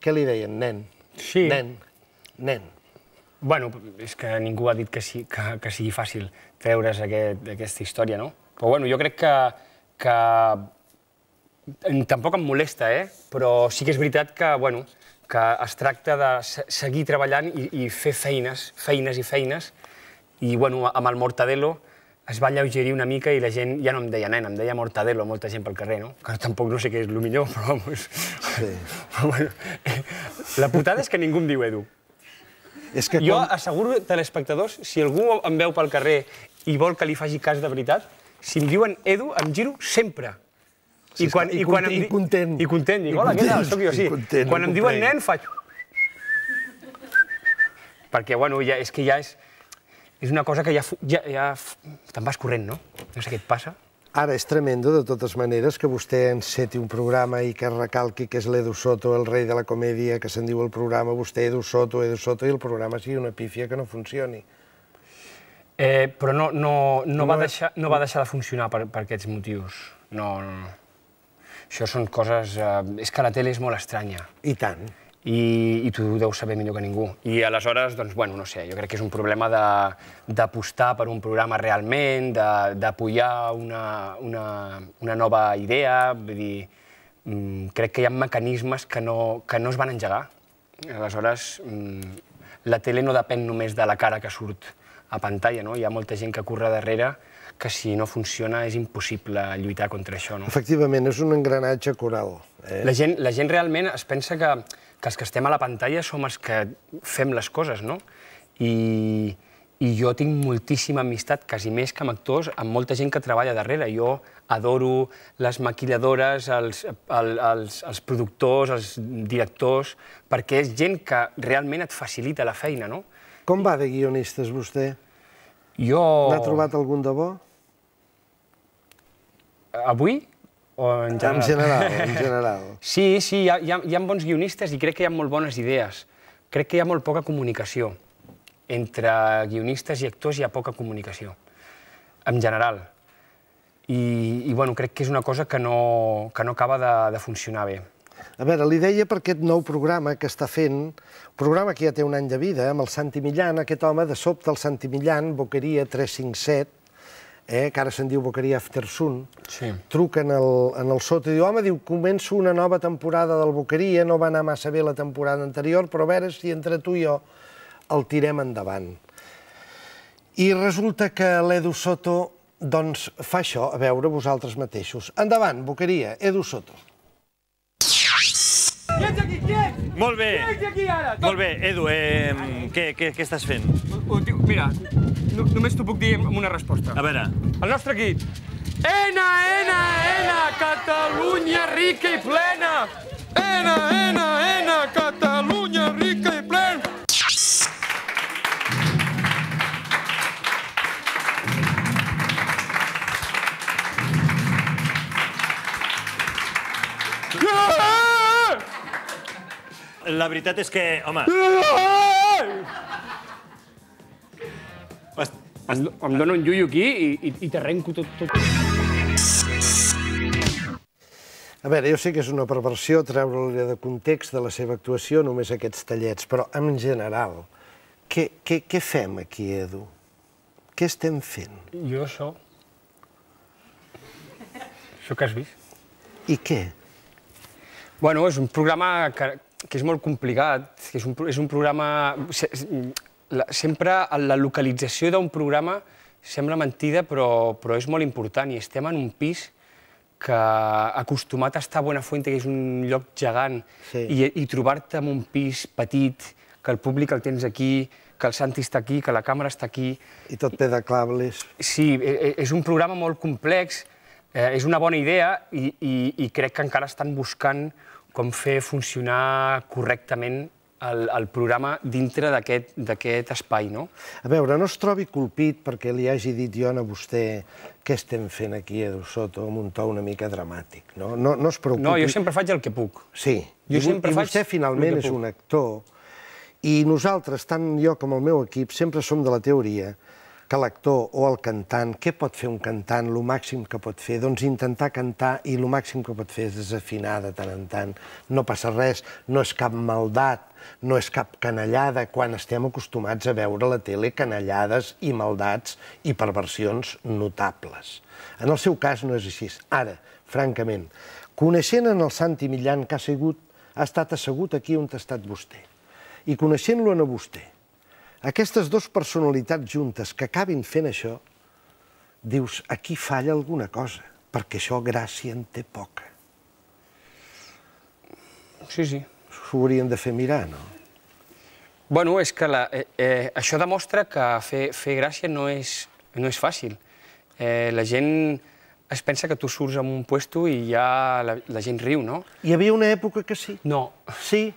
què li deien? Nen. Sí. Nen. Nen. Bueno, és que ningú ha dit que, sí, que, que sigui fàcil treure's aquest, aquesta història, no? Però bueno, jo crec que, que mm, tampoc em molesta, eh? Però sí que és veritat que, bueno, que es tracta de seguir treballant i, i fer feines, feines i feines, i bueno, amb el Mortadelo es va lleugerir una mica i la gent ja no em deia nena, em deia mortadelo, molta gent pel carrer, no? Que tampoc no sé què és el millor, però vamos... Sí. Però, bueno, la putada és que ningú em diu Edu. És que jo com... asseguro, telespectadors, si algú em veu pel carrer i vol que li faci cas de veritat, si em diuen Edu, em giro sempre. Sí, I, quan, i, quan i, em... I content. I content. Dic, hola, què tal? jo, sí. Content, quan em diuen nen, faig... Perquè, bueno, ja, és que ja és és una cosa que ja, ja, ja te'n vas corrent, no? No sé què et passa. Ara, és tremendo, de totes maneres, que vostè enceti un programa i que recalqui que és l'Edu Soto, el rei de la comèdia, que se'n diu el programa, vostè Edu Soto, Edu Soto, i el programa sigui una pífia que no funcioni. Eh, però no, no, no, no, va deixar, no va deixar de funcionar per, per aquests motius. No, no, no. Això són coses... Eh, és que la tele és molt estranya. I tant i, i tu ho deus saber millor que ningú. I aleshores, doncs, bueno, no sé, jo crec que és un problema d'apostar per un programa realment, d'apoyar una, una, una nova idea, vull dir, mm, crec que hi ha mecanismes que no, que no es van engegar. Aleshores, mm, la tele no depèn només de la cara que surt a pantalla, no? Hi ha molta gent que corre darrere que si no funciona és impossible lluitar contra això, no? Efectivament, és un engranatge coral. Eh? La, gent, la gent realment es pensa que que els que estem a la pantalla som els que fem les coses, no? I, i jo tinc moltíssima amistat, quasi més que amb actors, amb molta gent que treballa darrere. Jo adoro les maquilladores, els, el, els, els productors, els directors, perquè és gent que realment et facilita la feina, no? Com va de guionistes, vostè? Jo... N'ha trobat algun de bo? Avui? O en general? En general, en general. Sí, sí, hi ha, hi, ha, hi ha bons guionistes i crec que hi ha molt bones idees. Crec que hi ha molt poca comunicació. Entre guionistes i actors hi ha poca comunicació, en general. I, i bueno, crec que és una cosa que no, que no acaba de, de funcionar bé. A veure, li deia per aquest nou programa que està fent, programa que ja té un any de vida, eh, amb el Santi Millán, aquest home, de sobte, el Santi Millán, Boqueria 357, eh, que ara se'n diu Boqueria After Sun, sí. truquen el, en el sota i diu, home, diu, començo una nova temporada del Boqueria, no va anar massa bé la temporada anterior, però a veure si entre tu i jo el tirem endavant. I resulta que l'Edu Soto doncs, fa això, a veure vosaltres mateixos. Endavant, Boqueria, Edu Soto. Qui ets aquí, qui ets? Molt bé. Qui ets aquí ara? Molt bé, Edu, eh, què, què, què estàs fent? Mira, només t'ho puc dir amb una resposta. A veure. El nostre equip. Ena, ena, ena, Catalunya rica i plena! Ena, ena, ena, Catalunya rica i plena! La veritat és que, home... Em, dono un iuio aquí i, i, i t'arrenco tot, tot. A veure, jo sé que és una perversió treure li de context de la seva actuació només aquests tallets, però en general, què, què, què fem aquí, Edu? Què estem fent? Jo això. Això que has vist. I què? Bueno, és un programa que, que és molt complicat, que és un, és un programa la, sempre la localització d'un programa sembla mentida, però, però és molt important, i estem en un pis que acostumat a estar a Buenafuente, que és un lloc gegant, sí. i, i trobar-te en un pis petit, que el públic el tens aquí, que el Santi està aquí, que la càmera està aquí... I tot té de cables. Sí, e, e, és un programa molt complex, eh, és una bona idea i, i, i crec que encara estan buscant com fer funcionar correctament el, el programa dintre d'aquest espai, no? A veure, no es trobi colpit perquè li hagi dit jo a vostè què estem fent aquí a Soto amb un to una mica dramàtic, no? No, no es preocupi. No, jo sempre faig el que puc. Sí. Jo I, sempre i vostè faig finalment és un actor i nosaltres, tant jo com el meu equip, sempre som de la teoria que l'actor o el cantant, què pot fer un cantant, lo màxim que pot fer? Doncs intentar cantar i lo màxim que pot fer és desafinar de tant en tant. No passa res, no és cap maldat, no és cap canallada, quan estem acostumats a veure a la tele canallades i maldats i perversions notables. En el seu cas no és així. Ara, francament, coneixent en el Santi Millan que ha sigut, ha estat assegut aquí on ha estat vostè, i coneixent-lo en a vostè, aquestes dues personalitats juntes que acabin fent això, dius, aquí falla alguna cosa, perquè això gràcia en té poca. Sí, sí. S'ho haurien de fer mirar, no? Bueno, és que la, eh, eh, això demostra que fer, fer gràcia no és, no és fàcil. Eh, la gent es pensa que tu surts en un puesto i ja la, la gent riu, no? Hi havia una època que sí. No. Sí?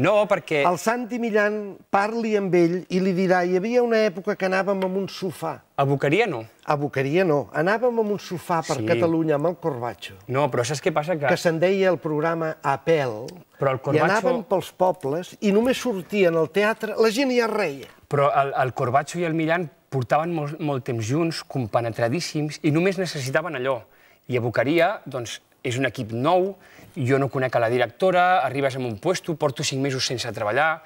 No, perquè... El Santi Millan parli amb ell i li dirà hi havia una època que anàvem amb un sofà. A Boqueria no. A Boqueria no. Anàvem amb un sofà per sí. Catalunya amb el Corbacho. No, però saps què passa? Que, que se'n deia el programa Apel. Però el Corbacho... I anàvem pels pobles i només sortien al teatre... La gent ja reia però el, el Corbacho i el Millán portaven molt, molt temps junts, compenetradíssims, i només necessitaven allò. I a doncs, és un equip nou, jo no conec a la directora, arribes a un puesto, porto cinc mesos sense treballar,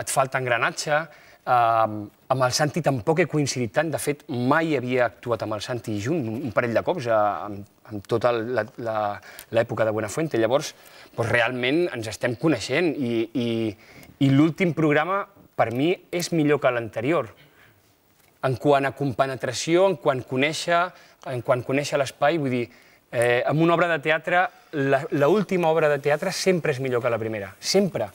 et falta engranatge, eh, amb el Santi tampoc he coincidit tant, de fet, mai havia actuat amb el Santi junt, un parell de cops, eh, amb, amb tota l'època de Buenafuente. Llavors, doncs, realment ens estem coneixent i, i, i l'últim programa per mi és millor que l'anterior, en quant a compenetració, en quant a conèixer, en quant a conèixer l'espai, vull dir, eh, en una obra de teatre, l'última obra de teatre sempre és millor que la primera, sempre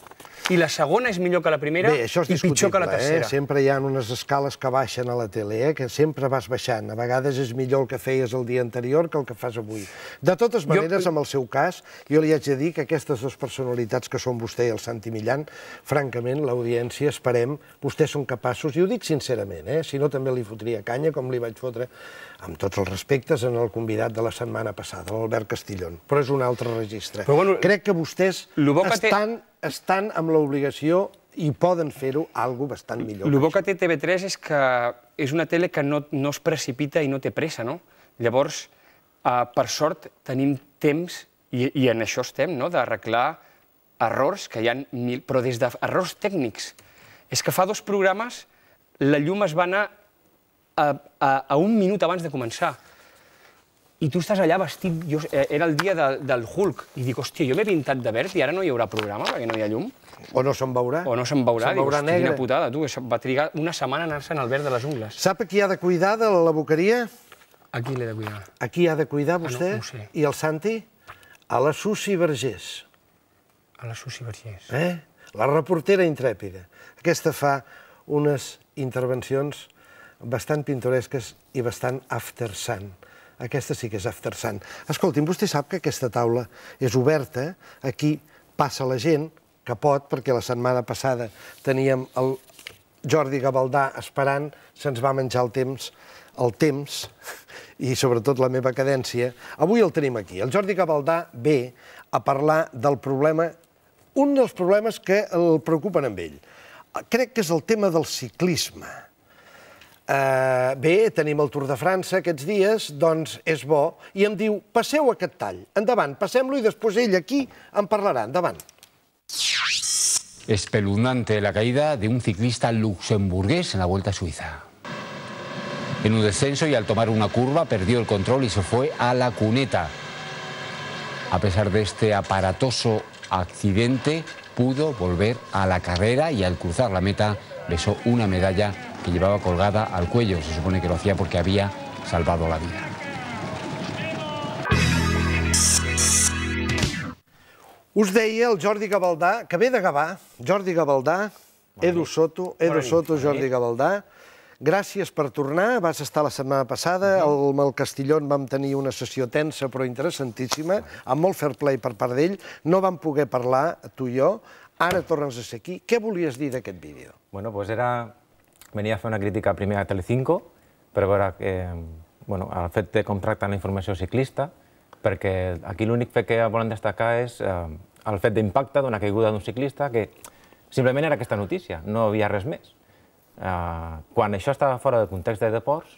i la segona és millor que la primera Bé, i pitjor que la eh? tercera. Eh? Sempre hi ha unes escales que baixen a la tele, eh? que sempre vas baixant. A vegades és millor el que feies el dia anterior que el que fas avui. De totes maneres, jo... amb el seu cas, jo li haig de dir que aquestes dues personalitats que són vostè i el Santi Millán, francament, l'audiència, esperem, vostès són capaços, i ho dic sincerament, eh? si no també li fotria canya, com li vaig fotre amb tots els respectes, en el convidat de la setmana passada, l'Albert Castellón, però és un altre registre. Però, bueno, Crec que vostès estan, té... estan amb l'obligació i poden fer-ho algo bastant millor. El bo que té TV3 és que és una tele que no, no es precipita i no té pressa, no? Llavors, eh, per sort, tenim temps, i, i en això estem, no?, d'arreglar errors, que hi ha mil... però des d'errors tècnics. És que fa dos programes la llum es va anar a, a, a un minut abans de començar. I tu estàs allà vestit... Jo, eh, era el dia de, del Hulk. I dic, hòstia, jo m'he pintat de verd i ara no hi haurà programa, perquè no hi ha llum. O no se'n veurà. O no se'n veurà. Se dic, veurà hòstia, negre. quina putada, tu. Va trigar una setmana a anar en el verd de les ungles. Sap qui ha de cuidar de la boqueria? Aquí l'he de cuidar. Aquí ha de cuidar vostè? Ah, no, no sé. I el Santi? A la Susi Vergés. A la Susi Vergés. Eh? La reportera intrèpida. Aquesta fa unes intervencions bastant pintoresques i bastant after sun. Aquesta sí que és after sun. Escolti'm, vostè sap que aquesta taula és oberta, aquí passa la gent, que pot, perquè la setmana passada teníem el Jordi Gavaldà esperant, se'ns va menjar el temps, el temps, i sobretot la meva cadència. Avui el tenim aquí. El Jordi Gavaldà ve a parlar del problema, un dels problemes que el preocupen amb ell. Crec que és el tema del ciclisme. Eh, bé, tenim el Tour de França aquests dies, doncs és bo. I em diu, passeu aquest tall, endavant, passem-lo i després ell aquí en parlarà, endavant. Espeluznante la caída de un ciclista luxemburgués en la Vuelta a Suiza. En un descenso y al tomar una curva perdió el control y se fue a la cuneta. A pesar de este aparatoso accidente, pudo volver a la carrera y al cruzar la meta besó una medalla que llevaba colgada al cuello. Se supone que lo hacía porque había salvado la vida. Us deia el Jordi Gavaldà, que ve de Gavà, Jordi Gavaldà, Edu Soto, Edu Soto, Jordi Gavaldà, gràcies per tornar, vas estar la setmana passada, mhm. al Mal Castellón vam tenir una sessió tensa però interessantíssima, amb molt fair play per part d'ell, no vam poder parlar, tu i jo, ara tornes a ser aquí. Què volies dir d'aquest vídeo? Bueno, pues era venia a fer una crítica primer a Telecinco per veure que, bueno, el fet de com tracten eh, la informació ciclista, perquè aquí l'únic fet que volen destacar és eh, el fet d'impacte d'una caiguda d'un ciclista, que simplement era aquesta notícia, no hi havia res més. Eh, quan això estava fora del context de deports,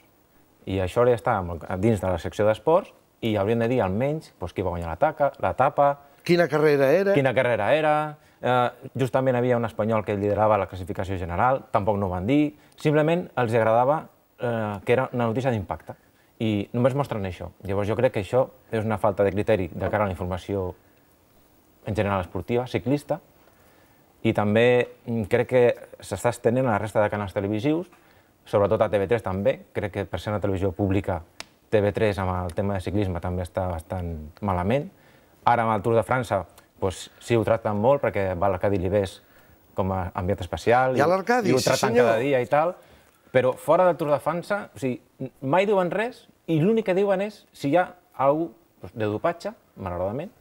i això ja estava dins de la secció d'esports, i hauríem de dir almenys doncs, qui va guanyar la, Quina carrera era... Quina carrera era... Eh, justament havia un espanyol que liderava la classificació general, tampoc no ho van dir, simplement els agradava eh, que era una notícia d'impacte. I només mostren això. Llavors jo crec que això és una falta de criteri de cara a la informació en general esportiva, ciclista, i també mm, crec que s'està estenent a la resta de canals televisius, sobretot a TV3 també, crec que per ser una televisió pública TV3 amb el tema de ciclisme també està bastant malament. Ara amb el Tour de França doncs, sí, ho tracten molt, perquè va l'Arcadi Livés com a ambient especial... I, i ho sí tracten cada dia i tal, però fora del Tour de França, o sigui, mai diuen res, i l'únic que diuen és si hi ha algú doncs, de dopatge, malauradament,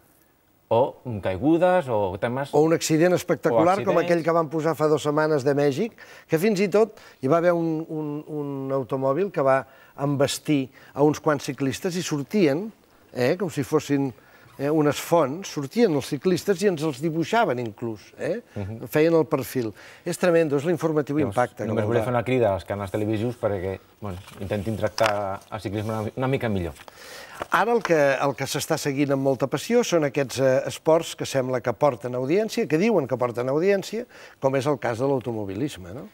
o caigudes o temes... O un accident espectacular, com aquell que van posar fa dues setmanes de Mèxic, que fins i tot hi va haver un, un, un automòbil que va embestir a uns quants ciclistes i sortien, eh, com si fossin eh, unes fonts, sortien els ciclistes i ens els dibuixaven inclús, eh? Uh mhm. -huh. feien el perfil. És tremendo, és l'informatiu impacte. Només volia fer una crida als canals televisius perquè bueno, intentin tractar el ciclisme una, mica millor. Ara el que, el que s'està seguint amb molta passió són aquests eh, esports que sembla que porten audiència, que diuen que porten audiència, com és el cas de l'automobilisme, no?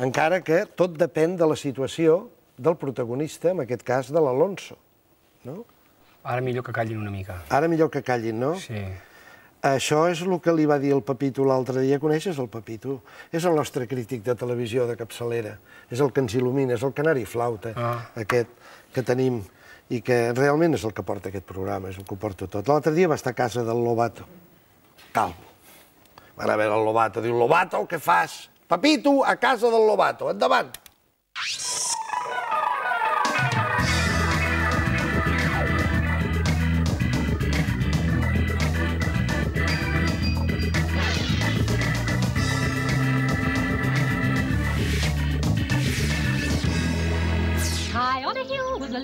Encara que tot depèn de la situació del protagonista, en aquest cas de l'Alonso, no? Ara millor que callin una mica. Ara millor que callin, no? Sí. Això és el que li va dir el Pepito l'altre dia. Coneixes el Pepito? És el nostre crític de televisió de capçalera. És el que ens il·lumina, és el canari flauta, ah. aquest que tenim, i que realment és el que porta aquest programa, és el que ho porta tot. L'altre dia va estar a casa del Lobato, calvo. Va anar a veure el Lobato, diu, Lobato, què fas? Pepito, a casa del Lobato, endavant. Endavant.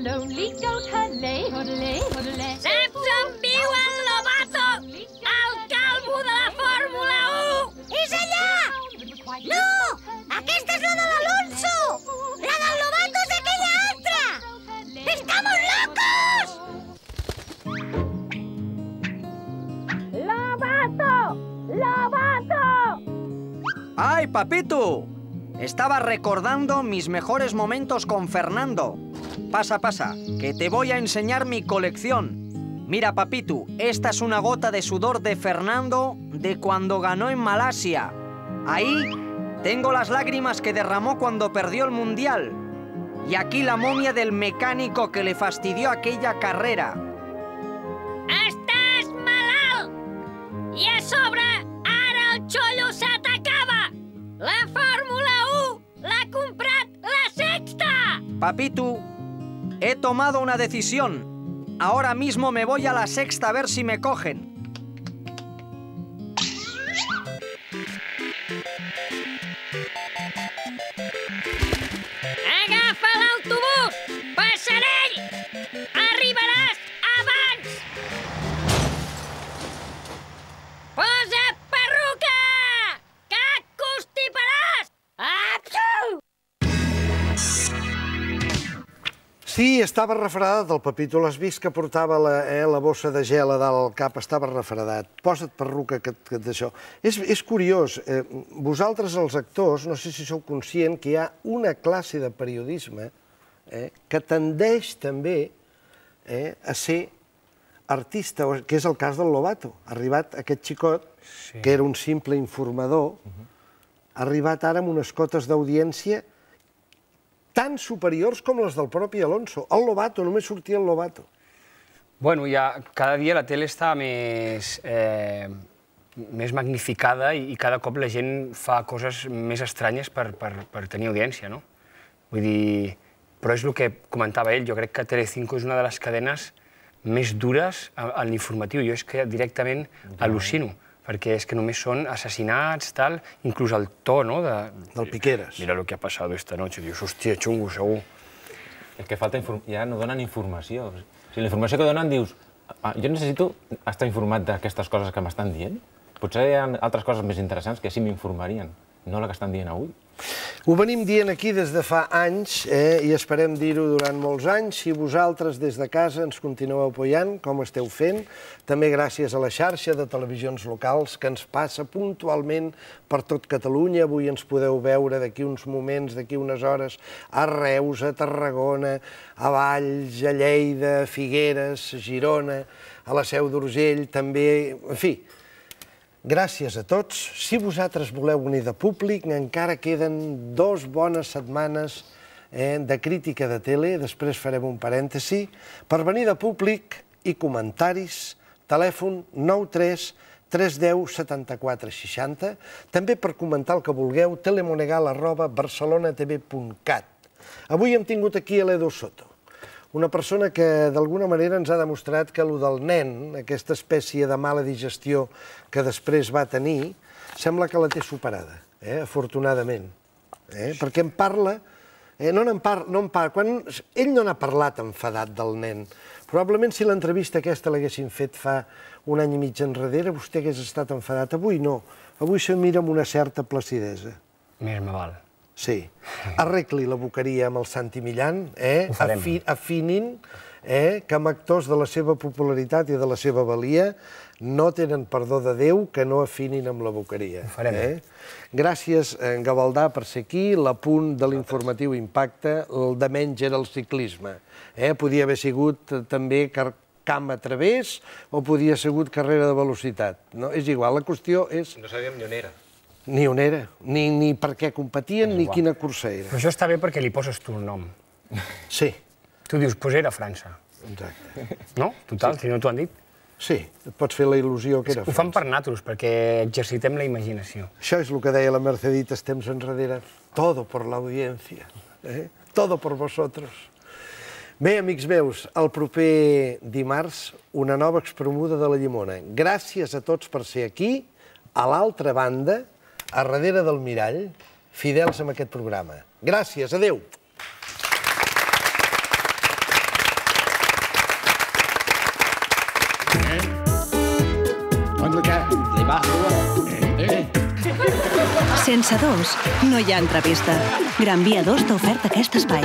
lonely, don't hurley, hurley, hurley. viu el Lobato, al calvo de la Fórmula 1! És allà! No! Aquesta es la de Alonso! La del Lobato és aquella otra! ¡Estamos locos! ¡Lobato! ¡Lobato! ¡Ay, papito! Estaba recordando mis mejores momentos con Fernando. Pasa, pasa, que te voy a enseñar mi colección. Mira, papitu, esta es una gota de sudor de Fernando de cuando ganó en Malasia. Ahí tengo las lágrimas que derramó cuando perdió el Mundial. Y aquí la momia del mecánico que le fastidió aquella carrera. ¡Estás malal! Y a sobre, ahora el La Fórmula 1 ha la sexta! Papitu, He tomado una decisión. Ahora mismo me voy a la sexta a ver si me cogen. Sí, estava refredat el Pepito. L'has vist que portava la, eh, la bossa de gel a dalt al cap? Estava refredat. Posa't perruca que, d'això. És, és curiós. Eh, vosaltres, els actors, no sé si sou conscient que hi ha una classe de periodisme eh, que tendeix també eh, a ser artista, que és el cas del Lobato. Ha arribat aquest xicot, que era un simple informador, ha arribat ara amb unes cotes d'audiència tan superiors com les del propi Alonso. El Lobato, només sortia el Lobato. Bueno, ja cada dia la tele està més, eh, més magnificada i, i cada cop la gent fa coses més estranyes per, per, per tenir audiència, no? Vull dir, però és el que comentava ell, jo crec que Telecinco és una de les cadenes més dures en l'informatiu. Jo és que directament al·lucino perquè és que només són assassinats, tal, inclús el to, no?, de... Del Piqueras. Mira lo que ha passat esta noche, dius, hòstia, xungo, segur. És que falta inform... ja no donen informació. O sigui, la informació que donen dius, ah, jo necessito estar informat d'aquestes coses que m'estan dient. Potser hi ha altres coses més interessants que sí m'informarien, no la que estan dient avui. Ho venim dient aquí des de fa anys eh, i esperem dir-ho durant molts anys. Si vosaltres des de casa ens continueu apoyant, com esteu fent, també gràcies a la xarxa de televisions locals que ens passa puntualment per tot Catalunya. Avui ens podeu veure d'aquí uns moments, d'aquí unes hores, a Reus, a Tarragona, a Valls, a Lleida, a Figueres, a Girona, a la Seu d'Urgell, també... En fi, Gràcies a tots. Si vosaltres voleu unir de públic, encara queden dues bones setmanes eh, de crítica de tele, després farem un parèntesi, per venir de públic i comentaris, telèfon 93 310 74 60, també per comentar el que vulgueu, telemonegal arroba barcelonaTV.cat. Avui hem tingut aquí a Soto, una persona que d'alguna manera ens ha demostrat que allò del nen, aquesta espècie de mala digestió que després va tenir, sembla que la té superada, eh? afortunadament. Eh? Perquè en parla... Eh? No, en par no en par Quan... Ell no n'ha parlat enfadat del nen. Probablement si l'entrevista aquesta l'haguessin fet fa un any i mig enrere, vostè hagués estat enfadat. Avui no. Avui se mira amb una certa placidesa. Més me val. Sí. Arregli la boqueria amb el Santi Millán, eh? afinin eh? que amb actors de la seva popularitat i de la seva valia no tenen perdó de Déu que no afinin amb la boqueria. Ho farem. Eh? Gràcies, en Gavaldà, per ser aquí, l'apunt de l'informatiu Impacte, el de menys era el ciclisme. Eh? Podia haver sigut eh, també camp a través o podia haver sigut carrera de velocitat. No? És igual, la qüestió és... No sabíem ni on era. Ni on era, ni, ni per què competien, ni quina cursa era. Però això està bé perquè li poses tu el nom. Sí. Tu dius, pues era França. Exacte. No? Total, sí. si no t'ho han dit. Sí, et pots fer la il·lusió que era Ho fan per natros, perquè exercitem la imaginació. Això és el que deia la Merceditas temps enrere, todo por la audiencia, eh? todo por vosotros. Bé, amics meus, el proper dimarts, una nova expromuda de la llimona. Gràcies a tots per ser aquí. A l'altra banda, a darrere del mirall, fidels amb aquest programa. Gràcies, adeu. Eh? Eh? Eh? Sense dos, no hi ha entrevista. Gran Via 2 t'ha ofert aquest espai.